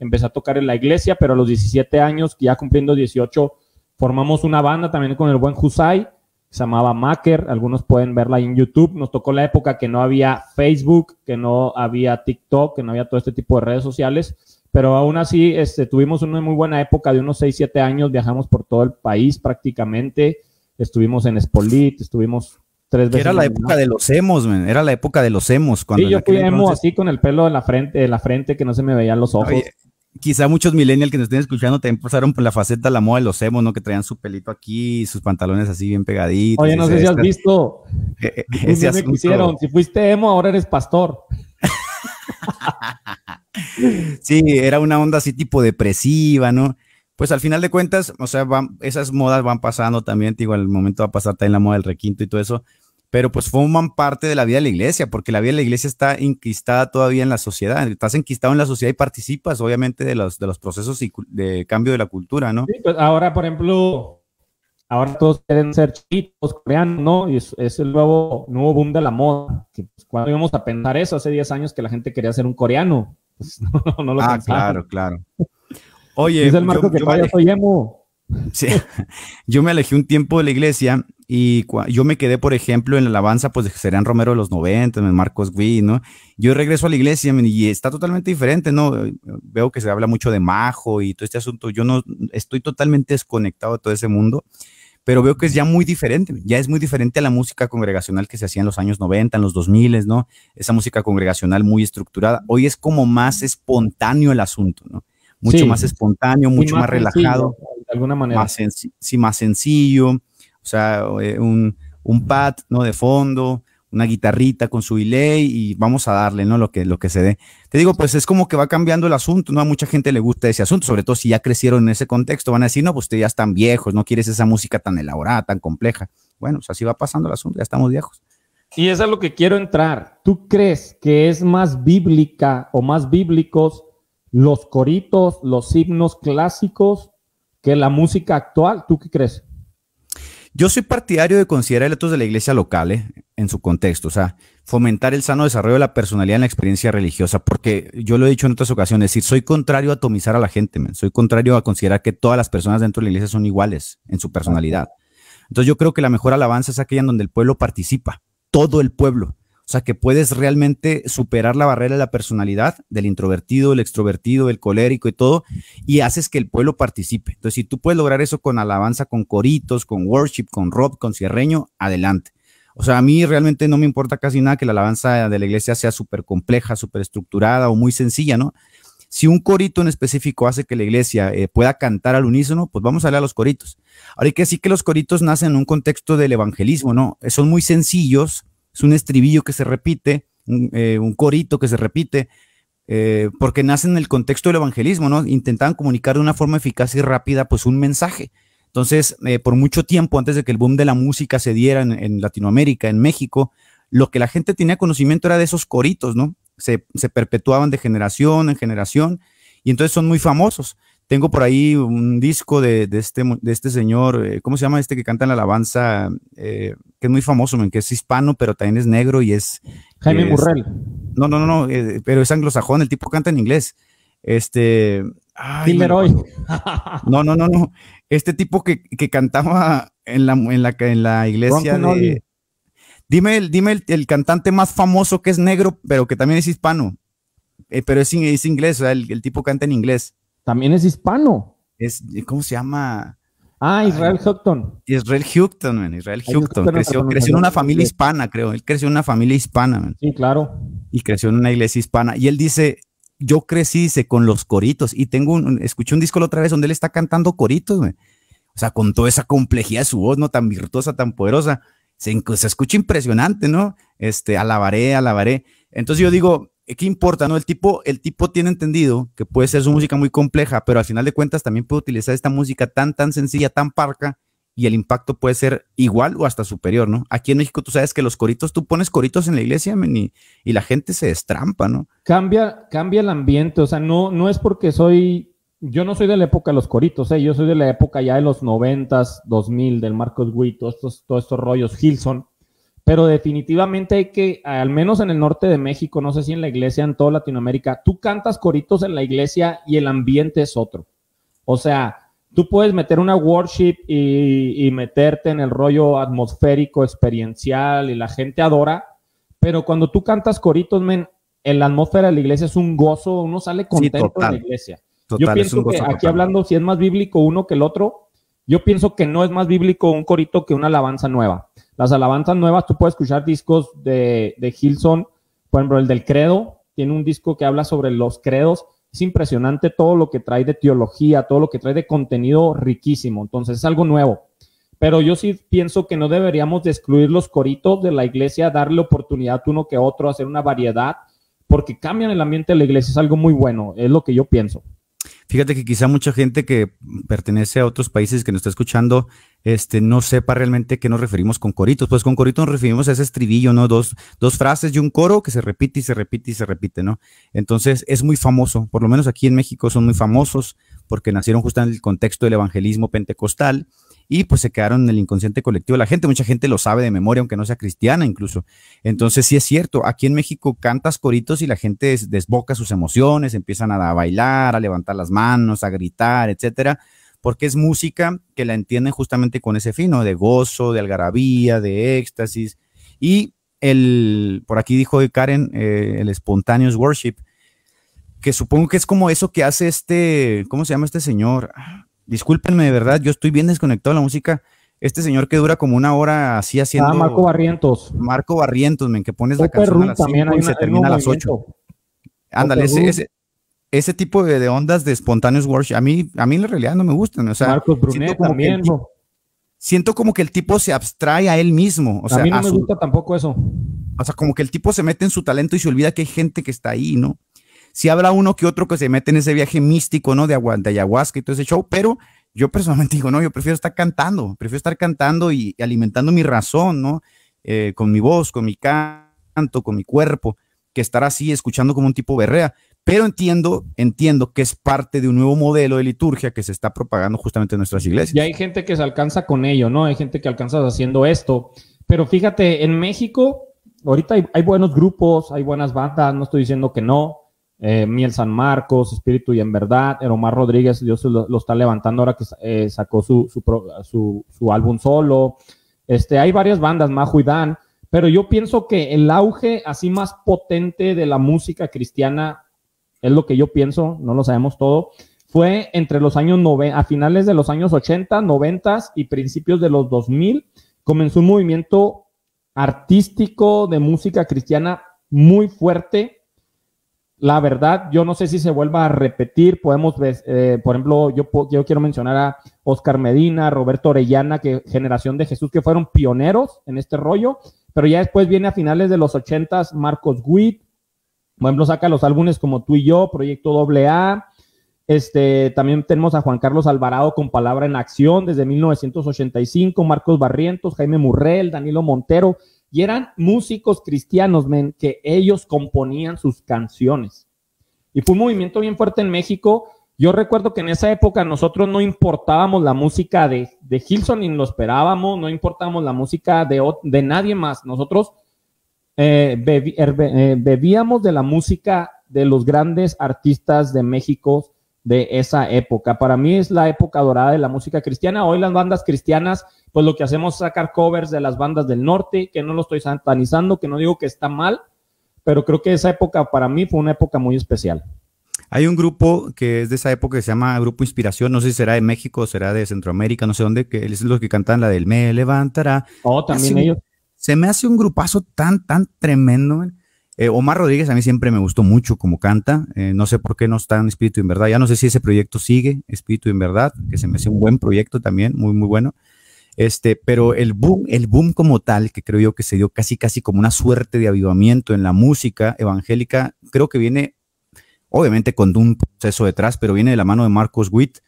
empecé a tocar en la iglesia, pero a los 17 años, ya cumpliendo 18, formamos una banda también con el buen Husay, se llamaba Maker, algunos pueden verla en YouTube. Nos tocó la época que no había Facebook, que no había TikTok, que no había todo este tipo de redes sociales pero aún así este, tuvimos una muy buena época de unos 6, 7 años, viajamos por todo el país prácticamente, estuvimos en Espolit, estuvimos tres veces. Era la época de los emos, man. era la época de los emos. Cuando sí, yo fui emo así con el pelo de la frente, en la frente que no se me veían los ojos. quizá muchos millennials que nos estén escuchando también pasaron por la faceta de la moda de los emos, ¿no? Que traían su pelito aquí, sus pantalones así bien pegaditos. Oye, no sé si has visto. me quisieron, si fuiste emo, ahora eres pastor. sí, era una onda así tipo depresiva, ¿no? Pues al final de cuentas, o sea, van, esas modas van pasando también, te digo, al momento va a pasar también la moda del requinto y todo eso, pero pues forman parte de la vida de la iglesia, porque la vida de la iglesia está enquistada todavía en la sociedad, estás enquistado en la sociedad y participas obviamente de los, de los procesos y de cambio de la cultura, ¿no? Sí, pues ahora, por ejemplo, ahora todos quieren ser chicos coreanos, ¿no? Y es, el nuevo, nuevo boom de la moda, que pues, cuando íbamos a pensar eso hace 10 años que la gente quería ser un coreano, no, no lo Ah, claro, claro. Oye, yo, me alejé, un tiempo de la iglesia y yo me quedé, por ejemplo, en la alabanza, pues de Serán Romero de los 90, Marcos Gui, ¿no? Yo regreso a la iglesia y está totalmente diferente, ¿no? Veo que se habla mucho de majo y todo este asunto. Yo no estoy totalmente desconectado de todo ese mundo pero veo que es ya muy diferente, ya es muy diferente a la música congregacional que se hacía en los años 90, en los 2000, ¿no? Esa música congregacional muy estructurada. Hoy es como más espontáneo el asunto, ¿no? Mucho más espontáneo, mucho más, relajado. de alguna manera. Más sí, más sencillo, o sea, eh, un, un pad, ¿no? De fondo, una guitarrita con su delay y vamos a darle, ¿no? Lo que, lo que se dé. Te digo, pues es como que va cambiando el asunto, ¿no? A mucha gente le gusta ese asunto, sobre todo si ya crecieron en ese contexto, van a decir, no, pues ustedes ya están viejos, no quieres esa música tan elaborada, tan compleja. Bueno, pues así va pasando el asunto, ya estamos viejos. Y es a lo que quiero entrar. ¿Tú crees que es más bíblica o más bíblicos los coritos, los himnos clásicos que la música actual? ¿Tú qué crees? Yo soy partidario de considerar el de la iglesia local eh, en su contexto, o sea, fomentar el sano desarrollo de la personalidad en la experiencia religiosa, porque yo lo he dicho en otras ocasiones, decir, soy contrario a atomizar a la gente, soy contrario a considerar que todas las personas dentro de la iglesia son iguales en su personalidad. Entonces yo creo que la mejor alabanza es aquella en donde el pueblo participa, todo el pueblo, o sea, que puedes realmente superar la barrera de la personalidad, del introvertido, el extrovertido, el colérico y todo, y haces que el pueblo participe. Entonces, si tú puedes lograr eso con alabanza, con coritos, con worship, con rock, con cierreño, adelante. O sea, a mí realmente no me importa casi nada que la alabanza de la iglesia sea súper compleja, súper estructurada o muy sencilla, ¿no? Si un corito en específico hace que la iglesia eh, pueda cantar al unísono, pues vamos a leer a los coritos. Ahora hay que sí que los coritos nacen en un contexto del evangelismo, ¿no? Son muy sencillos, es un estribillo que se repite, un, eh, corito que se repite, eh, porque nace en el contexto del evangelismo, ¿no? Intentaban comunicar de una forma eficaz y rápida, pues un mensaje. Entonces, eh, por mucho tiempo, antes de que el boom de la música se diera en, Latinoamérica, en México, lo que la gente tenía conocimiento era de esos coritos, ¿no? se perpetuaban de generación en generación y entonces son muy famosos. Tengo por ahí un disco de, este, de este señor, eh, ¿cómo se llama este que canta en la alabanza? Eh, que es muy famoso, que es hispano, pero también es negro y es... Jaime Burrell. No, no, no, no eh, pero es anglosajón, el tipo canta en inglés. Este... No, no, no, no. Este tipo que, cantaba en la, en la, en la iglesia de... Dime, el, dime el, cantante más famoso que es negro, pero que también es hispano. pero es, es inglés, o sea, el, tipo canta en inglés. También es hispano. Es, ¿Cómo se llama? Ah, Israel Houghton. Israel Houghton, man. Israel Houghton. Creció, creció en una familia hispana, creo. Él creció en una familia hispana, man. Sí, claro. Y creció en una iglesia hispana. Y él dice, yo crecí, con los coritos. Y tengo un, escuché un disco la otra vez donde él está cantando coritos, man. O sea, con toda esa complejidad de su voz, ¿no? Tan virtuosa, tan poderosa. Se, se escucha impresionante, ¿no? Este, alabaré, alabaré. Entonces yo digo, eh, ¿qué importa? No, el tipo, el tipo tiene entendido que puede ser su música muy compleja, pero al final de cuentas también puede utilizar esta música tan, tan sencilla, tan parca, y el impacto puede ser igual o hasta superior, ¿no? Aquí en México tú sabes que los coritos, tú pones coritos en la iglesia y, la gente se destrampa, ¿no? Cambia, cambia el ambiente, o sea, no, no es porque soy, yo no soy de la época de los coritos, ¿eh? yo soy de la época ya de los noventas, 2000, del Marcos Witt, todos estos, todos estos rollos, Hilson, pero definitivamente hay que, al menos en el norte de México, no sé si en la iglesia, en toda Latinoamérica, tú cantas coritos en la iglesia y el ambiente es otro. O sea, tú puedes meter una worship y, meterte en el rollo atmosférico, experiencial y la gente adora, pero cuando tú cantas coritos, men, en la atmósfera de la iglesia es un gozo, uno sale contento de la iglesia. yo pienso que aquí hablando, si es más bíblico uno que el otro, yo pienso que no es más bíblico un corito que una alabanza nueva. Las alabanzas nuevas, tú puedes escuchar discos de, de Hilson, por ejemplo, el del Credo, tiene un disco que habla sobre los credos. Es impresionante todo lo que trae de teología, todo lo que trae de contenido riquísimo. Entonces es algo nuevo. Pero yo sí pienso que no deberíamos de excluir los coritos de la iglesia, darle oportunidad uno que otro, hacer una variedad, porque cambian el ambiente de la iglesia. Es algo muy bueno, es lo que yo pienso. Fíjate que quizá mucha gente que pertenece a otros países que nos está escuchando este, no sepa realmente qué nos referimos con coritos. Pues con coritos nos referimos a ese estribillo, ¿no? Dos, frases y un coro que se repite y se repite y se repite, ¿no? Entonces es muy famoso, por lo menos aquí en México son muy famosos porque nacieron justo en el contexto del evangelismo pentecostal y pues se quedaron en el inconsciente colectivo de la gente. Mucha gente lo sabe de memoria, aunque no sea cristiana incluso. Entonces sí es cierto, aquí en México cantas coritos y la gente desboca sus emociones, empiezan a bailar, a levantar las manos, a gritar, etcétera porque es música que la entienden justamente con ese fino de gozo, de algarabía, de éxtasis. Y el, por aquí dijo Karen, eh, el spontaneous worship, que supongo que es como eso que hace este, ¿cómo se llama este señor? Discúlpenme, de verdad, yo estoy bien desconectado de la música. Este señor que dura como una hora así ah, haciendo. Ah, Marco Barrientos. Marco Barrientos, men, que pones la canción a las 5 y se termina a las 8. Ándale, ese, ese tipo de, ondas de spontaneous worship, a mí, a mí en realidad no me gustan. Marcos Brunet siento como que el tipo se abstrae a él mismo. O sea, a mí no me gusta tampoco eso. O sea, como que el tipo se mete en su talento y se olvida que hay gente que está ahí, ¿no? Si habla uno que otro que se mete en ese viaje místico, ¿no? De, agua, de ayahuasca y todo ese show, pero yo personalmente digo, no, yo prefiero estar cantando, prefiero estar cantando y alimentando mi razón, ¿no? Eh, con mi voz, con mi canto, con mi cuerpo, que estar así escuchando como un tipo berrea. Pero entiendo, entiendo que es parte de un nuevo modelo de liturgia que se está propagando justamente en nuestras iglesias. Y hay gente que se alcanza con ello, ¿no? Hay gente que alcanza haciendo esto. Pero fíjate, en México, ahorita hay, buenos grupos, hay buenas bandas, no estoy diciendo que no. Eh, Miel San Marcos, Espíritu y en Verdad, Omar Rodríguez, Dios lo, está levantando ahora que eh, sacó su, su, álbum solo. Este, hay varias bandas, Majo y Dan, pero yo pienso que el auge así más potente de la música cristiana es lo que yo pienso, no lo sabemos todo, fue entre los años a finales de los años 80, 90 y principios de los 2000, comenzó un movimiento artístico de música cristiana muy fuerte. La verdad, yo no sé si se vuelva a repetir. Podemos, ver, eh, por ejemplo, yo, quiero mencionar a Oscar Medina, Roberto Orellana, que Generación de Jesús, que fueron pioneros en este rollo. Pero ya después viene a finales de los 80 Marcos Witt, por saca los álbumes como Tú y Yo, Proyecto AA. Este, también tenemos a Juan Carlos Alvarado con Palabra en Acción desde 1985, Marcos Barrientos, Jaime Murrell, Danilo Montero, y eran músicos cristianos, men, que ellos componían sus canciones. Y fue un movimiento bien fuerte en México. Yo recuerdo que en esa época nosotros no importábamos la música de, de Hilson, ni lo esperábamos, no importábamos la música de, de nadie más. Nosotros eh, er, eh, bebíamos de la música de los grandes artistas de México de esa época. Para mí es la época dorada de la música cristiana. Hoy las bandas cristianas, pues lo que hacemos es sacar covers de las bandas del norte, que no lo estoy santanizando que no digo que está mal, pero creo que esa época para mí fue una época muy especial. Hay un grupo que es de esa época que se llama Grupo Inspiración, no sé si será de México, será de Centroamérica, no sé dónde, que es los que cantan la del Me Levantará. Oh, también ellos. Se me hace un grupazo tan, tan tremendo. Eh, Omar Rodríguez a mí siempre me gustó mucho como canta. Eh, no sé por qué no está en Espíritu en Verdad. Ya no sé si ese proyecto sigue, Espíritu en Verdad, que se me hace un buen proyecto también, muy, muy bueno. Este, pero el boom, el boom como tal, que creo yo que se dio casi, casi como una suerte de avivamiento en la música evangélica, creo que viene, obviamente con un proceso detrás, pero viene de la mano de Marcos Witt,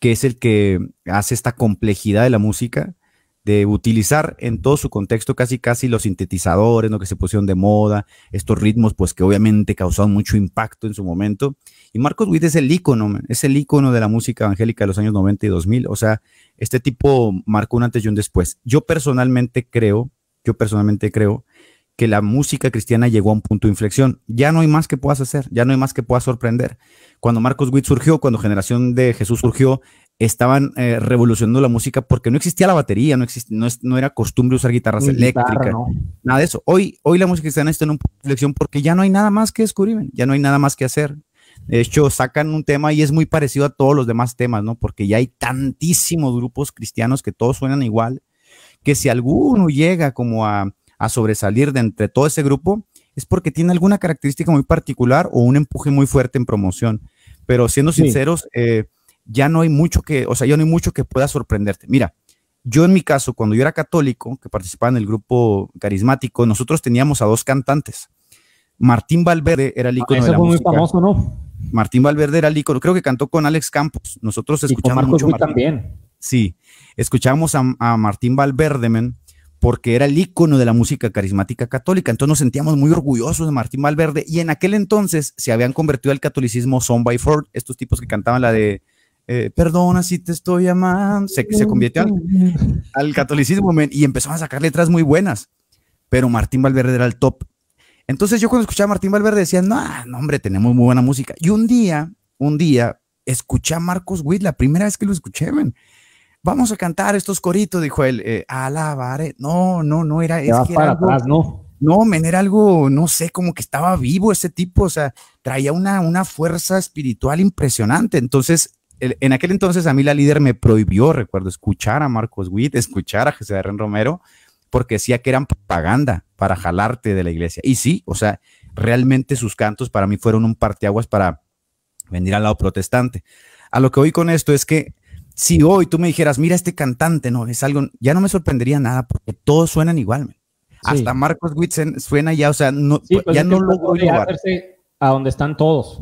que es el que hace esta complejidad de la música de utilizar en todo su contexto casi casi los sintetizadores, lo que se pusieron de moda, estos ritmos pues que obviamente causaron mucho impacto en su momento. Y Marcos Witt es el ícono, es el ícono de la música evangélica de los años 90 y 2000, o sea, este tipo marcó un antes y un después. Yo personalmente creo, yo personalmente creo que la música cristiana llegó a un punto de inflexión. Ya no hay más que puedas hacer, ya no hay más que puedas sorprender. Cuando Marcos Witt surgió, cuando Generación de Jesús surgió, estaban eh, revolucionando la música porque no existía la batería, no, existía, no, era costumbre usar guitarras eléctricas, nada de eso. Hoy, hoy la música cristiana está en una inflexión porque ya no hay nada más que descubrir, ya no hay nada más que hacer. De hecho, sacan un tema y es muy parecido a todos los demás temas, ¿no? Porque ya hay tantísimos grupos cristianos que todos suenan igual, que si alguno llega como a, a sobresalir de entre todo ese grupo, es porque tiene alguna característica muy particular o un empuje muy fuerte en promoción. Pero siendo sinceros, eh, ya no hay mucho que, o sea, ya no hay mucho que pueda sorprenderte. Mira, yo en mi caso, cuando yo era católico, que participaba en el grupo carismático, nosotros teníamos a dos cantantes. Martín Valverde era el ícono de la Martín Valverde era el icono, creo que cantó con Alex Campos. Nosotros escuchábamos Sí, escuchábamos a, Martín Valverde, porque era el ícono de la música carismática católica. Entonces nos sentíamos muy orgullosos de Martín Valverde y en aquel entonces se habían convertido al catolicismo Son by Ford, estos tipos que cantaban la de eh, perdona si te estoy amando, se, se convierte al, catolicismo y empezó a sacar letras muy buenas, pero Martín Valverde era el top. Entonces yo cuando escuchaba a Martín Valverde decía, no, no hombre, tenemos muy buena música. Y un día, un día, escuché a Marcos Witt, la primera vez que lo escuché, Vamos a cantar estos coritos, dijo él, eh, No, no, no era... ¿no? No, men, era algo, no sé, como que estaba vivo ese tipo, o sea, traía una, una fuerza espiritual impresionante. Entonces, en aquel entonces a mí la líder me prohibió, recuerdo, escuchar a Marcos Witt, escuchar a José Ren Romero, porque decía que eran propaganda para jalarte de la iglesia. Y sí, o sea, realmente sus cantos para mí fueron un parteaguas para venir al lado protestante. A lo que voy con esto es que si hoy tú me dijeras, mira este cantante, no, es algo, ya no me sorprendería nada porque todos suenan igual. Hasta Marcos Witt suena ya, o sea, no, pues ya no logro llegar. A donde están todos.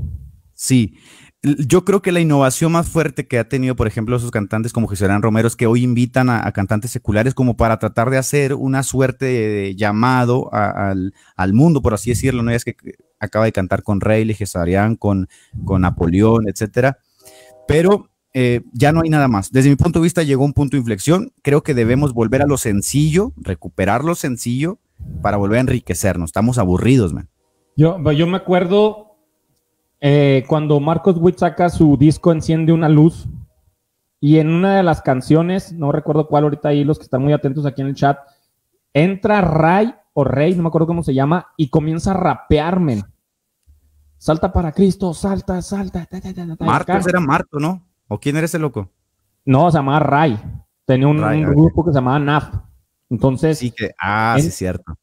Sí, yo creo que la innovación más fuerte que ha tenido, por ejemplo, esos cantantes como Gisela Romero es que hoy invitan a, cantantes seculares como para tratar de hacer una suerte de, llamado al, mundo, por así decirlo, ¿no? Es que acaba de cantar con Rayleigh, José con, con Napoleón, etcétera. Pero eh, ya no hay nada más. Desde mi punto de vista llegó un punto de inflexión. Creo que debemos volver a lo sencillo, recuperar lo sencillo para volver a enriquecernos. Estamos aburridos, man. Yo, yo me acuerdo eh, cuando Marcos Witt saca su disco Enciende una luz, y en una de las canciones, no recuerdo cuál ahorita ahí, los que están muy atentos aquí en el chat, entra Ray o Rey, no me acuerdo cómo se llama, y comienza a rapearme. Salta para Cristo, salta, salta. Marcos era Marto, ¿no? ¿O quién era ese loco? No, se llamaba Ray. Tenía un, grupo que se llamaba NAF. Entonces. Sí, que, ah, sí, cierto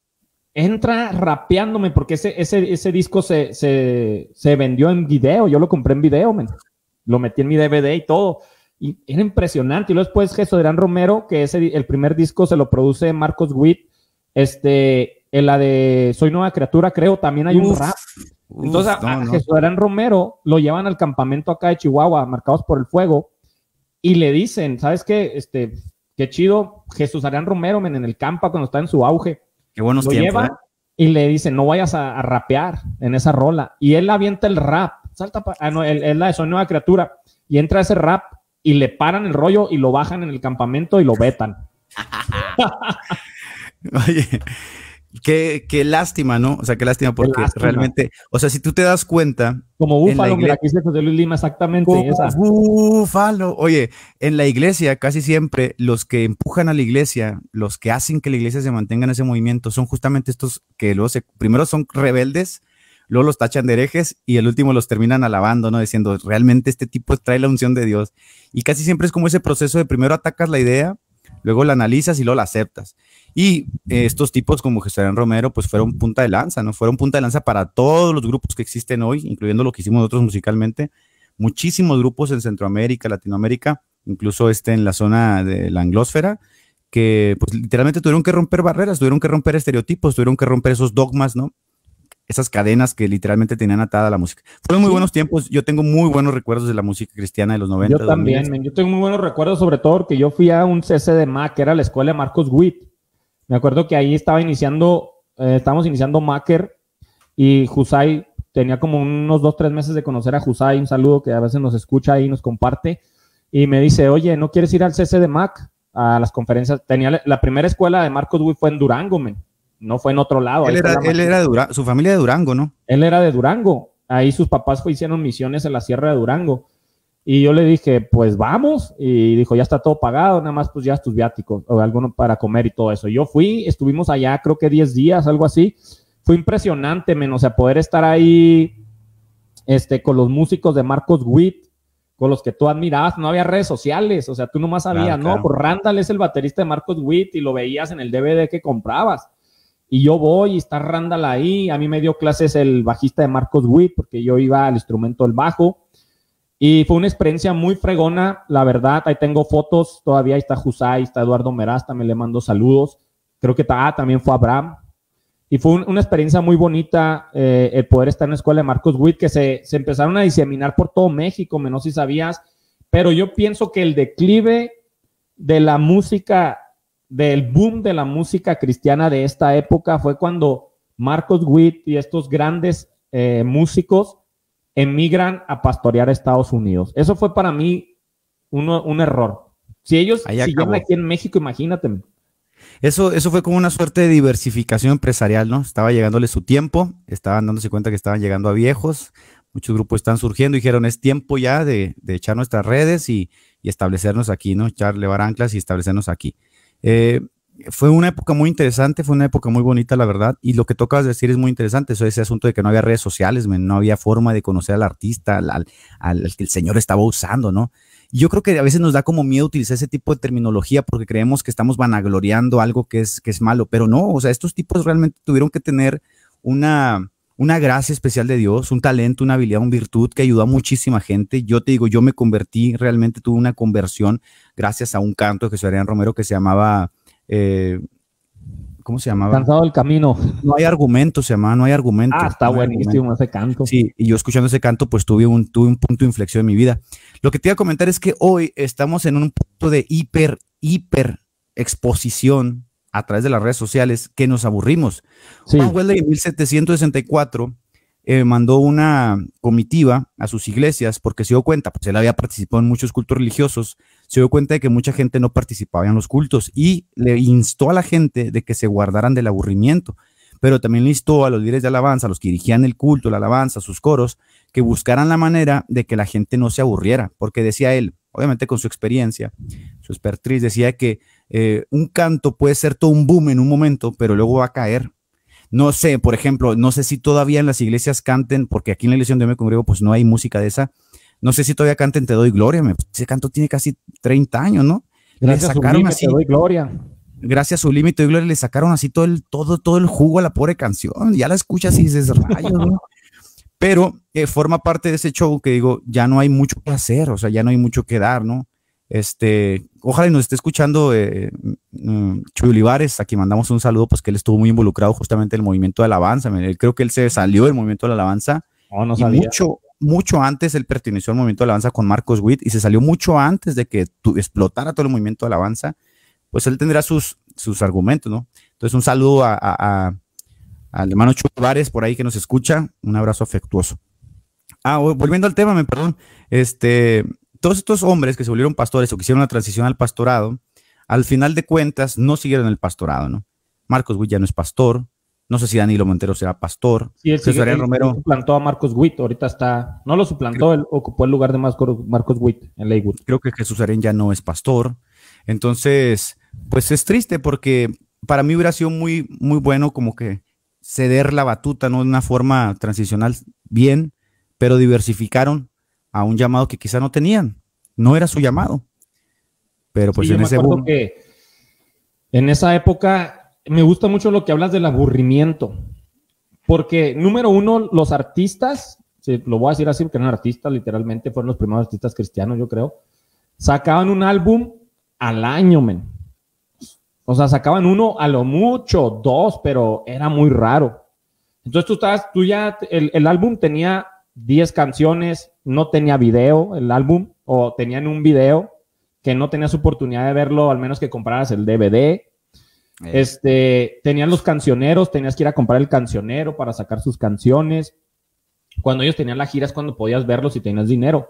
entra rapeándome porque ese, ese, disco se, vendió en video, yo lo compré en video, lo metí en mi DVD y todo. Y era impresionante. Y luego después Jesús Adrián Romero, que ese, el primer disco se lo produce Marcos Witt, este, en la de Soy Nueva Criatura, creo, también hay un rap. Entonces a, Jesús Gran Romero lo llevan al campamento acá de Chihuahua, marcados por el fuego, y le dicen, ¿sabes qué? Este, qué chido, Jesús Arán Romero, men en el campo cuando está en su auge Qué buenos lo lleva ¿eh? y le dice, no vayas a, rapear en esa rola. Y él avienta el rap, salta, ah, no, es la de Nueva Criatura, y entra ese rap y le paran el rollo y lo bajan en el campamento y lo vetan. Oye, Qué, lástima, ¿no? O sea, qué lástima porque realmente, o sea, si tú te das cuenta. Como Búfalo, que la José Luis Lima, exactamente. Oye, en la iglesia casi siempre los que empujan a la iglesia, los que hacen que la iglesia se mantenga en ese movimiento, son justamente estos que luego primero son rebeldes, luego los tachan de herejes y el último los terminan alabando, ¿no? Diciendo, realmente este tipo trae la unción de Dios. Y casi siempre es como ese proceso de primero atacas la idea, luego la analizas y luego la aceptas. Y eh, estos tipos como gestarán Romero, pues fueron punta de lanza, ¿no? Fueron punta de lanza para todos los grupos que existen hoy, incluyendo lo que hicimos nosotros musicalmente. Muchísimos grupos en Centroamérica, Latinoamérica, incluso este en la zona de la anglósfera, que pues literalmente tuvieron que romper barreras, tuvieron que romper estereotipos, tuvieron que romper esos dogmas, ¿no? Esas cadenas que literalmente tenían atada la música. Fueron muy buenos tiempos, yo tengo muy buenos recuerdos de la música cristiana de los 90. Yo también, yo tengo muy buenos recuerdos, sobre todo porque yo fui a un CC de MAC, que era la escuela de Marcos Witt me acuerdo que ahí estaba iniciando, eh, estábamos iniciando Maker y Husay, tenía como unos dos, tres meses de conocer a Husay, un saludo que a veces nos escucha y nos comparte, y me dice, oye, ¿no quieres ir al CC de Mac? A las conferencias, tenía la primera escuela de Marcos Wu fue en Durango, no fue en otro lado. Él, era, él era, de Durango, su familia de Durango, ¿no? Él era de Durango, ahí sus papás hicieron misiones en la Sierra de Durango. Y yo le dije, pues vamos. Y dijo, ya está todo pagado, nada más pues ya tus viáticos o algo para comer y todo eso. Yo fui, estuvimos allá creo que 10 días, algo así. Fue impresionante, men, o sea, poder estar ahí este, con los músicos de Marcos Witt, con los que tú admirabas, no había redes sociales, o sea, tú nomás sabías, ¿no? Pues, Randall es el baterista de Marcos Witt y lo veías en el DVD que comprabas. Y yo voy y está Randall ahí, a mí me dio clases el bajista de Marcos Witt porque yo iba al instrumento del bajo y fue una experiencia muy fregona, la verdad. Ahí tengo fotos, todavía ahí está Husay, está Eduardo Meraz, también le mando saludos. Creo que ah, también fue Abraham. Y fue una experiencia muy bonita eh, el poder estar en la escuela de Marcos Witt, que se, empezaron a diseminar por todo México, menos si sabías. Pero yo pienso que el declive de la música, del boom de la música cristiana de esta época, fue cuando Marcos Witt y estos grandes eh, músicos emigran a pastorear a Estados Unidos. Eso fue para mí un error. Si ellos siguieron aquí en México, imagínate. Eso, eso fue como una suerte de diversificación empresarial, ¿no? Estaba llegándole su tiempo, estaban dándose cuenta que estaban llegando a viejos, muchos grupos están surgiendo, y dijeron, es tiempo ya de, echar nuestras redes y, establecernos aquí, ¿no? Echarle anclas y establecernos aquí. Eh, fue una época muy interesante, fue una época muy bonita, la verdad. Y lo que tocas decir es muy interesante, eso ese asunto de que no había redes sociales, no había forma de conocer al artista, al, que el señor estaba usando, ¿no? Y yo creo que a veces nos da como miedo utilizar ese tipo de terminología porque creemos que estamos vanagloriando algo que es, que es malo, pero no, o sea, estos tipos realmente tuvieron que tener una, una gracia especial de Dios, un talento, una habilidad, una virtud que ayudó a muchísima gente. Yo te digo, yo me convertí, realmente tuve una conversión gracias a un canto de Jesús Arián Romero que se llamaba eh, ¿Cómo se llamaba? Cansado el camino. No hay argumentos, se llama. no hay argumentos. Ah, está buenísimo ese canto. Sí, y yo escuchando ese canto, pues tuve un, punto de inflexión en mi vida. Lo que te iba a comentar es que hoy estamos en un punto de hiper, hiper exposición a través de las redes sociales que nos aburrimos. Juan en 1764 eh, mandó una comitiva a sus iglesias porque se dio cuenta, pues él había participado en muchos cultos religiosos, se dio cuenta de que mucha gente no participaba en los cultos y le instó a la gente de que se guardaran del aburrimiento, pero también le instó a los líderes de alabanza, a los que dirigían el culto, la alabanza, sus coros, que buscaran la manera de que la gente no se aburriera, porque decía él, obviamente con su experiencia, su expertriz, decía que eh, un canto puede ser todo un boom en un momento, pero luego va a caer. No sé, por ejemplo, no sé si todavía en las iglesias canten, porque aquí en la iglesia de yo me congrego, pues no hay música de esa, no sé si todavía canten Te Doy Gloria, me, ese canto tiene casi 30 años, ¿no? Gracias a su límite, Te Doy Gloria. Gracias a su límite, Gloria, le sacaron así todo el, todo, todo el jugo a la pobre canción. Ya la escuchas y dices, rayos, ¿no? Pero eh, forma parte de ese show que digo, ya no hay mucho que hacer, o sea, ya no hay mucho que dar, ¿no? Este, ojalá y nos esté escuchando eh, mm, mm, Chuy Olivares, a quien mandamos un saludo, pues que él estuvo muy involucrado justamente en el movimiento de alabanza. Creo que él se salió del movimiento de la alabanza. No, no y mucho, mucho antes, él perteneció al movimiento de alabanza con Marcos Witt y se salió mucho antes de que explotara todo el movimiento de alabanza, pues él tendrá sus, sus argumentos, ¿no? Entonces, un saludo a, al hermano Chubares por ahí que nos escucha, un abrazo afectuoso. Ah, volviendo al tema, me perdón, este, todos estos hombres que se volvieron pastores o que hicieron la transición al pastorado, al final de cuentas no siguieron el pastorado, ¿no? Marcos Witt ya no es pastor, no sé si Danilo Montero será pastor. Sí, Romero. suplantó a Marcos Witt. Ahorita está. No lo suplantó, él ocupó el lugar de Marcos Witt en Leywood. Creo que Jesús Arén ya no es pastor. Entonces, pues es triste porque para mí hubiera sido muy, muy bueno como que ceder la batuta, ¿no? De una forma transicional bien, pero diversificaron a un llamado que quizá no tenían. No era su llamado. Pero pues yo me ese en esa época me gusta mucho lo que hablas del aburrimiento, porque número uno, los artistas, lo voy a decir así porque eran artistas, literalmente fueron los primeros artistas cristianos, yo creo, sacaban un álbum al año, men. O sea, sacaban uno a lo mucho, dos, pero era muy raro. Entonces tú estabas, tú ya, el, el álbum tenía 10 canciones, no tenía video el álbum, o tenían un video que no tenías oportunidad de verlo, al menos que compraras el DVD. Eh. Este, tenían los cancioneros, tenías que ir a comprar el cancionero para sacar sus canciones. Cuando ellos tenían las giras, cuando podías verlos y tenías dinero.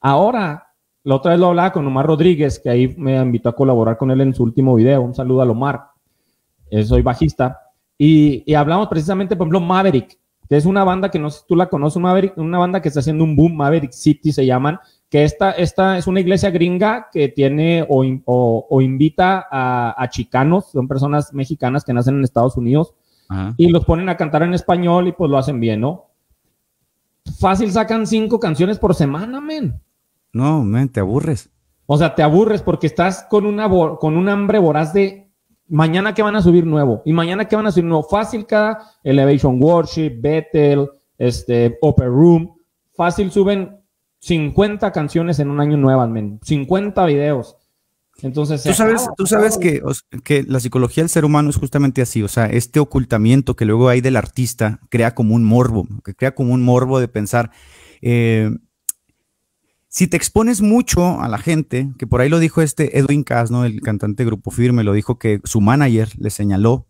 Ahora, la otra vez lo hablaba con Omar Rodríguez, que ahí me invitó a colaborar con él en su último video. Un saludo a Omar. Eh, soy bajista. Y, hablamos precisamente, por ejemplo, Maverick, que es una banda que no sé si tú la conoces, Maverick, una banda que está haciendo un boom, Maverick City se llaman, que esta, es una iglesia gringa que tiene o, invita a, chicanos, son personas mexicanas que nacen en Estados Unidos, y los ponen a cantar en español y pues lo hacen bien, ¿no? Fácil sacan cinco canciones por semana, men. No, men, te aburres. O sea, te aburres porque estás con, una, con un hambre voraz de mañana que van a subir nuevo y mañana que van a subir nuevo. Fácil cada Elevation Worship, Bethel, este, Room. Fácil suben 50 canciones en un año nuevas, 50 videos. Entonces, tú sabes, tú sabes que, que la psicología del ser humano es justamente así, o sea, este ocultamiento que luego hay del artista crea como un morbo, que crea como un morbo de pensar, eh, si te expones mucho a la gente, que por ahí lo dijo este Edwin Cass, el cantante de Grupo Firme, lo dijo que su manager le señaló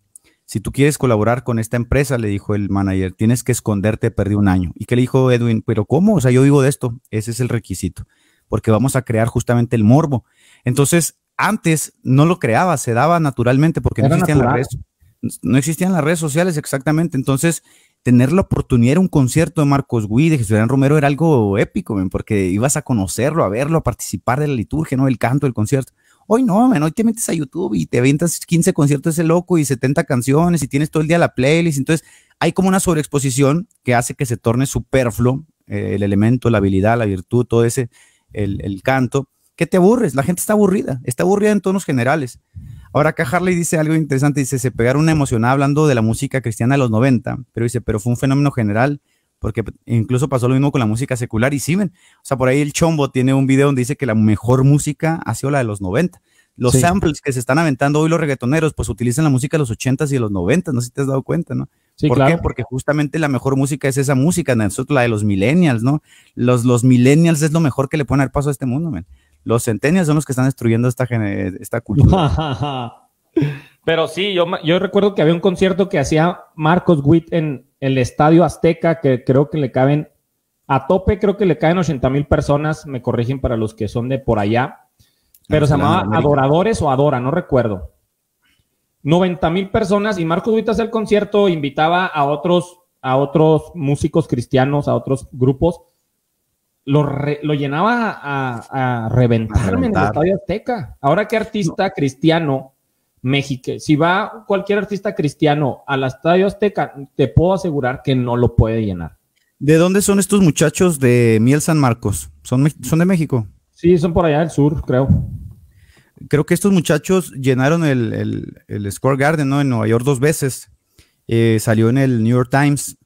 si tú quieres colaborar con esta empresa, le dijo el manager, tienes que esconderte, perdí un año. ¿Y qué le dijo Edwin? Pero ¿cómo? O sea, yo digo de esto, ese es el requisito, porque vamos a crear justamente el morbo. Entonces, antes no lo creaba, se daba naturalmente porque no existían, las redes, no existían las redes sociales exactamente. Entonces, tener la oportunidad de un concierto de Marcos Gui, de Jesús Romero, era algo épico, porque ibas a conocerlo, a verlo, a participar de la liturgia, ¿no? El canto, el concierto. Hoy no, man, hoy te metes a YouTube y te ventas 15 conciertos de ese loco y 70 canciones y tienes todo el día la playlist. Entonces, hay como una sobreexposición que hace que se torne superfluo eh, el elemento, la habilidad, la virtud, todo ese, el, canto, ¿Qué te aburres. La gente está aburrida, está aburrida en tonos generales. Ahora acá Harley dice algo interesante, dice, se pegaron una emocionada hablando de la música cristiana de los 90, pero dice, pero fue un fenómeno general porque incluso pasó lo mismo con la música secular y sí, ven, o sea, por ahí el Chombo tiene un video donde dice que la mejor música ha sido la de los 90. Los samples que se están aventando hoy los reggaetoneros, pues utilizan la música de los 80s y de los 90, no sé si te has dado cuenta, ¿no? Sí, ¿Por qué? Porque justamente la mejor música es esa música, nosotros la de los millennials, ¿no? Los, los millennials es lo mejor que le pueden dar paso a este mundo, man. Los centennials son los que están destruyendo esta, esta cultura. Pero sí, yo, yo recuerdo que había un concierto que hacía Marcos Witt en el Estadio Azteca, que creo que le caben, a tope creo que le caen 80 mil personas, me corrigen para los que son de por allá, pero ah, se llamaba Adoradores o Adora, no recuerdo. 90 mil personas y Marcos Witt hace el concierto, invitaba a otros, a otros músicos cristianos, a otros grupos, lo, llenaba a, reventarme reventar. en el Estadio Azteca. Ahora, ¿qué artista cristiano México. Si va cualquier artista cristiano a la Estadio Azteca, te puedo asegurar que no lo puede llenar. ¿De dónde son estos muchachos de Miel San Marcos? ¿Son, son de México? Sí, son por allá del sur, creo. Creo que estos muchachos llenaron el, el, Square Garden ¿no? en Nueva York dos veces. Eh, salió en el New York Times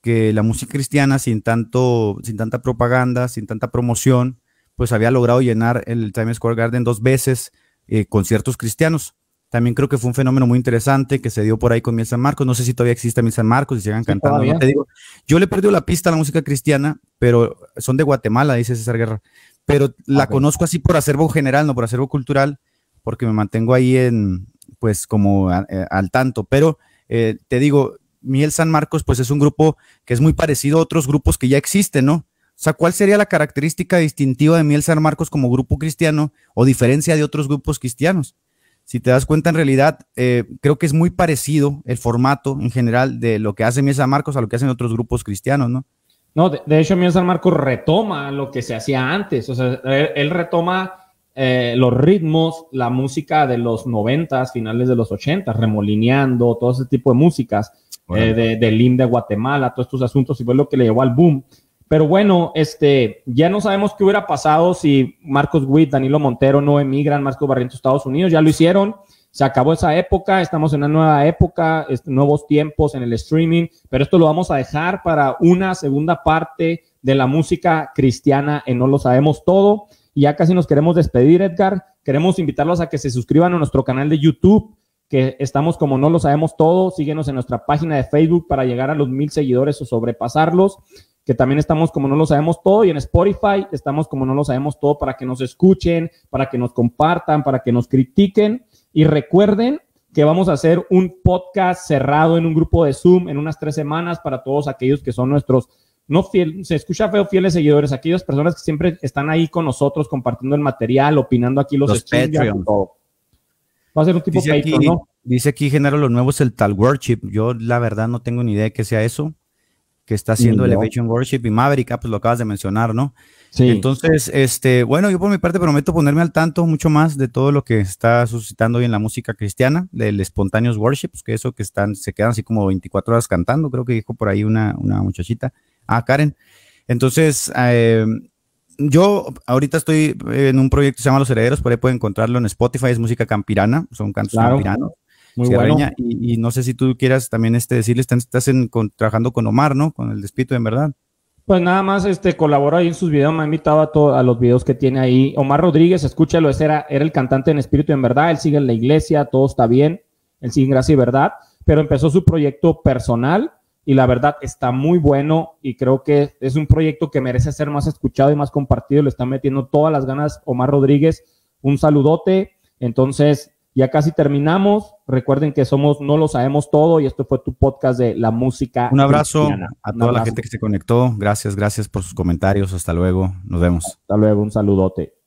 que la música cristiana sin, tanto, sin tanta propaganda, sin tanta promoción, pues había logrado llenar el Times Square Garden dos veces con eh, conciertos cristianos. También creo que fue un fenómeno muy interesante que se dio por ahí con Miel San Marcos. No sé si todavía existe Miel San Marcos, si sigan cantando. digo. Yo le he perdido la pista a la música cristiana, pero son de Guatemala, dice César Guerra. Pero la conozco así por acervo general, no por acervo cultural, porque me mantengo ahí en, pues, como eh, al tanto. Pero eh, te digo, Miel San Marcos, pues es un grupo que es muy parecido a otros grupos que ya existen, ¿no? O sea, ¿cuál sería la característica distintiva de Miel San Marcos como grupo cristiano o diferencia de otros grupos cristianos? si te das cuenta, en realidad eh, creo que es muy parecido el formato en general de lo que hace Miesa Marcos a lo que hacen otros grupos cristianos, ¿no? No, de, hecho, Miesa Marcos retoma lo que se hacía antes. O sea, él, retoma eh, los ritmos, la música de los noventas, finales de los ochentas, remolineando, todo ese tipo de músicas eh, del eh, de, Guatemala, todos estos asuntos, y fue lo que le llevó al boom. Pero bueno, este, ya no sabemos qué hubiera pasado si Marcos Witt, Danilo Montero no emigran, Marcos Barrientos, Estados Unidos, ya lo hicieron, se acabó esa época, estamos en una nueva época, este, nuevos tiempos en el streaming, pero esto lo vamos a dejar para una segunda parte de la música cristiana en No Lo Sabemos Todo. Y ya casi nos queremos despedir, Edgar. Queremos invitarlos a que se suscriban a nuestro canal de YouTube, que estamos como No Lo Sabemos Todo. Síguenos en nuestra página de Facebook para llegar a los mil seguidores o sobrepasarlos que también estamos como no lo sabemos todo y en Spotify estamos como no lo sabemos todo para que nos escuchen, para que nos compartan, para que nos critiquen y recuerden que vamos a hacer un podcast cerrado en un grupo de Zoom en unas tres semanas para todos aquellos que son nuestros, no fiel, se escucha feo, fieles seguidores, aquellas personas que siempre están ahí con nosotros compartiendo el material, opinando aquí los, los Va a ser un tipo de ¿no? Dice aquí, Genaro, lo nuevo es el tal worship. Yo la verdad no tengo ni idea de qué sea eso que está haciendo Elevation Worship y Maverick, ah, pues lo acabas de mencionar, ¿no? Sí. Entonces, este, bueno, yo por mi parte prometo ponerme al tanto mucho más de todo lo que está suscitando hoy en la música cristiana, del Spontaneous worships, que eso que están, se quedan así como 24 horas cantando, creo que dijo por ahí una, muchachita, ah, Karen. Entonces, eh, yo ahorita estoy en un proyecto que se llama Los Herederos, por ahí pueden encontrarlo en Spotify, es música campirana, son cantos campiranos. Muy Y, no sé si tú quieras también este, decirle, estás trabajando con Omar, ¿no? Con el espíritu, en verdad. Pues nada más, este, ahí en sus videos, me ha invitado a, todos los videos que tiene ahí. Omar Rodríguez, escúchalo, era, era el cantante en espíritu en verdad, él sigue en la iglesia, todo está bien, él sigue en gracia y verdad, pero empezó su proyecto personal y la verdad está muy bueno y creo que es un proyecto que merece ser más escuchado y más compartido, le está metiendo todas las ganas Omar Rodríguez, un saludote, entonces ya casi terminamos. Recuerden que somos No lo sabemos todo y esto fue tu podcast de la música. Un abrazo a toda la gente que se conectó. Gracias, gracias por sus comentarios. Hasta luego. Nos vemos. Hasta luego. Un saludote.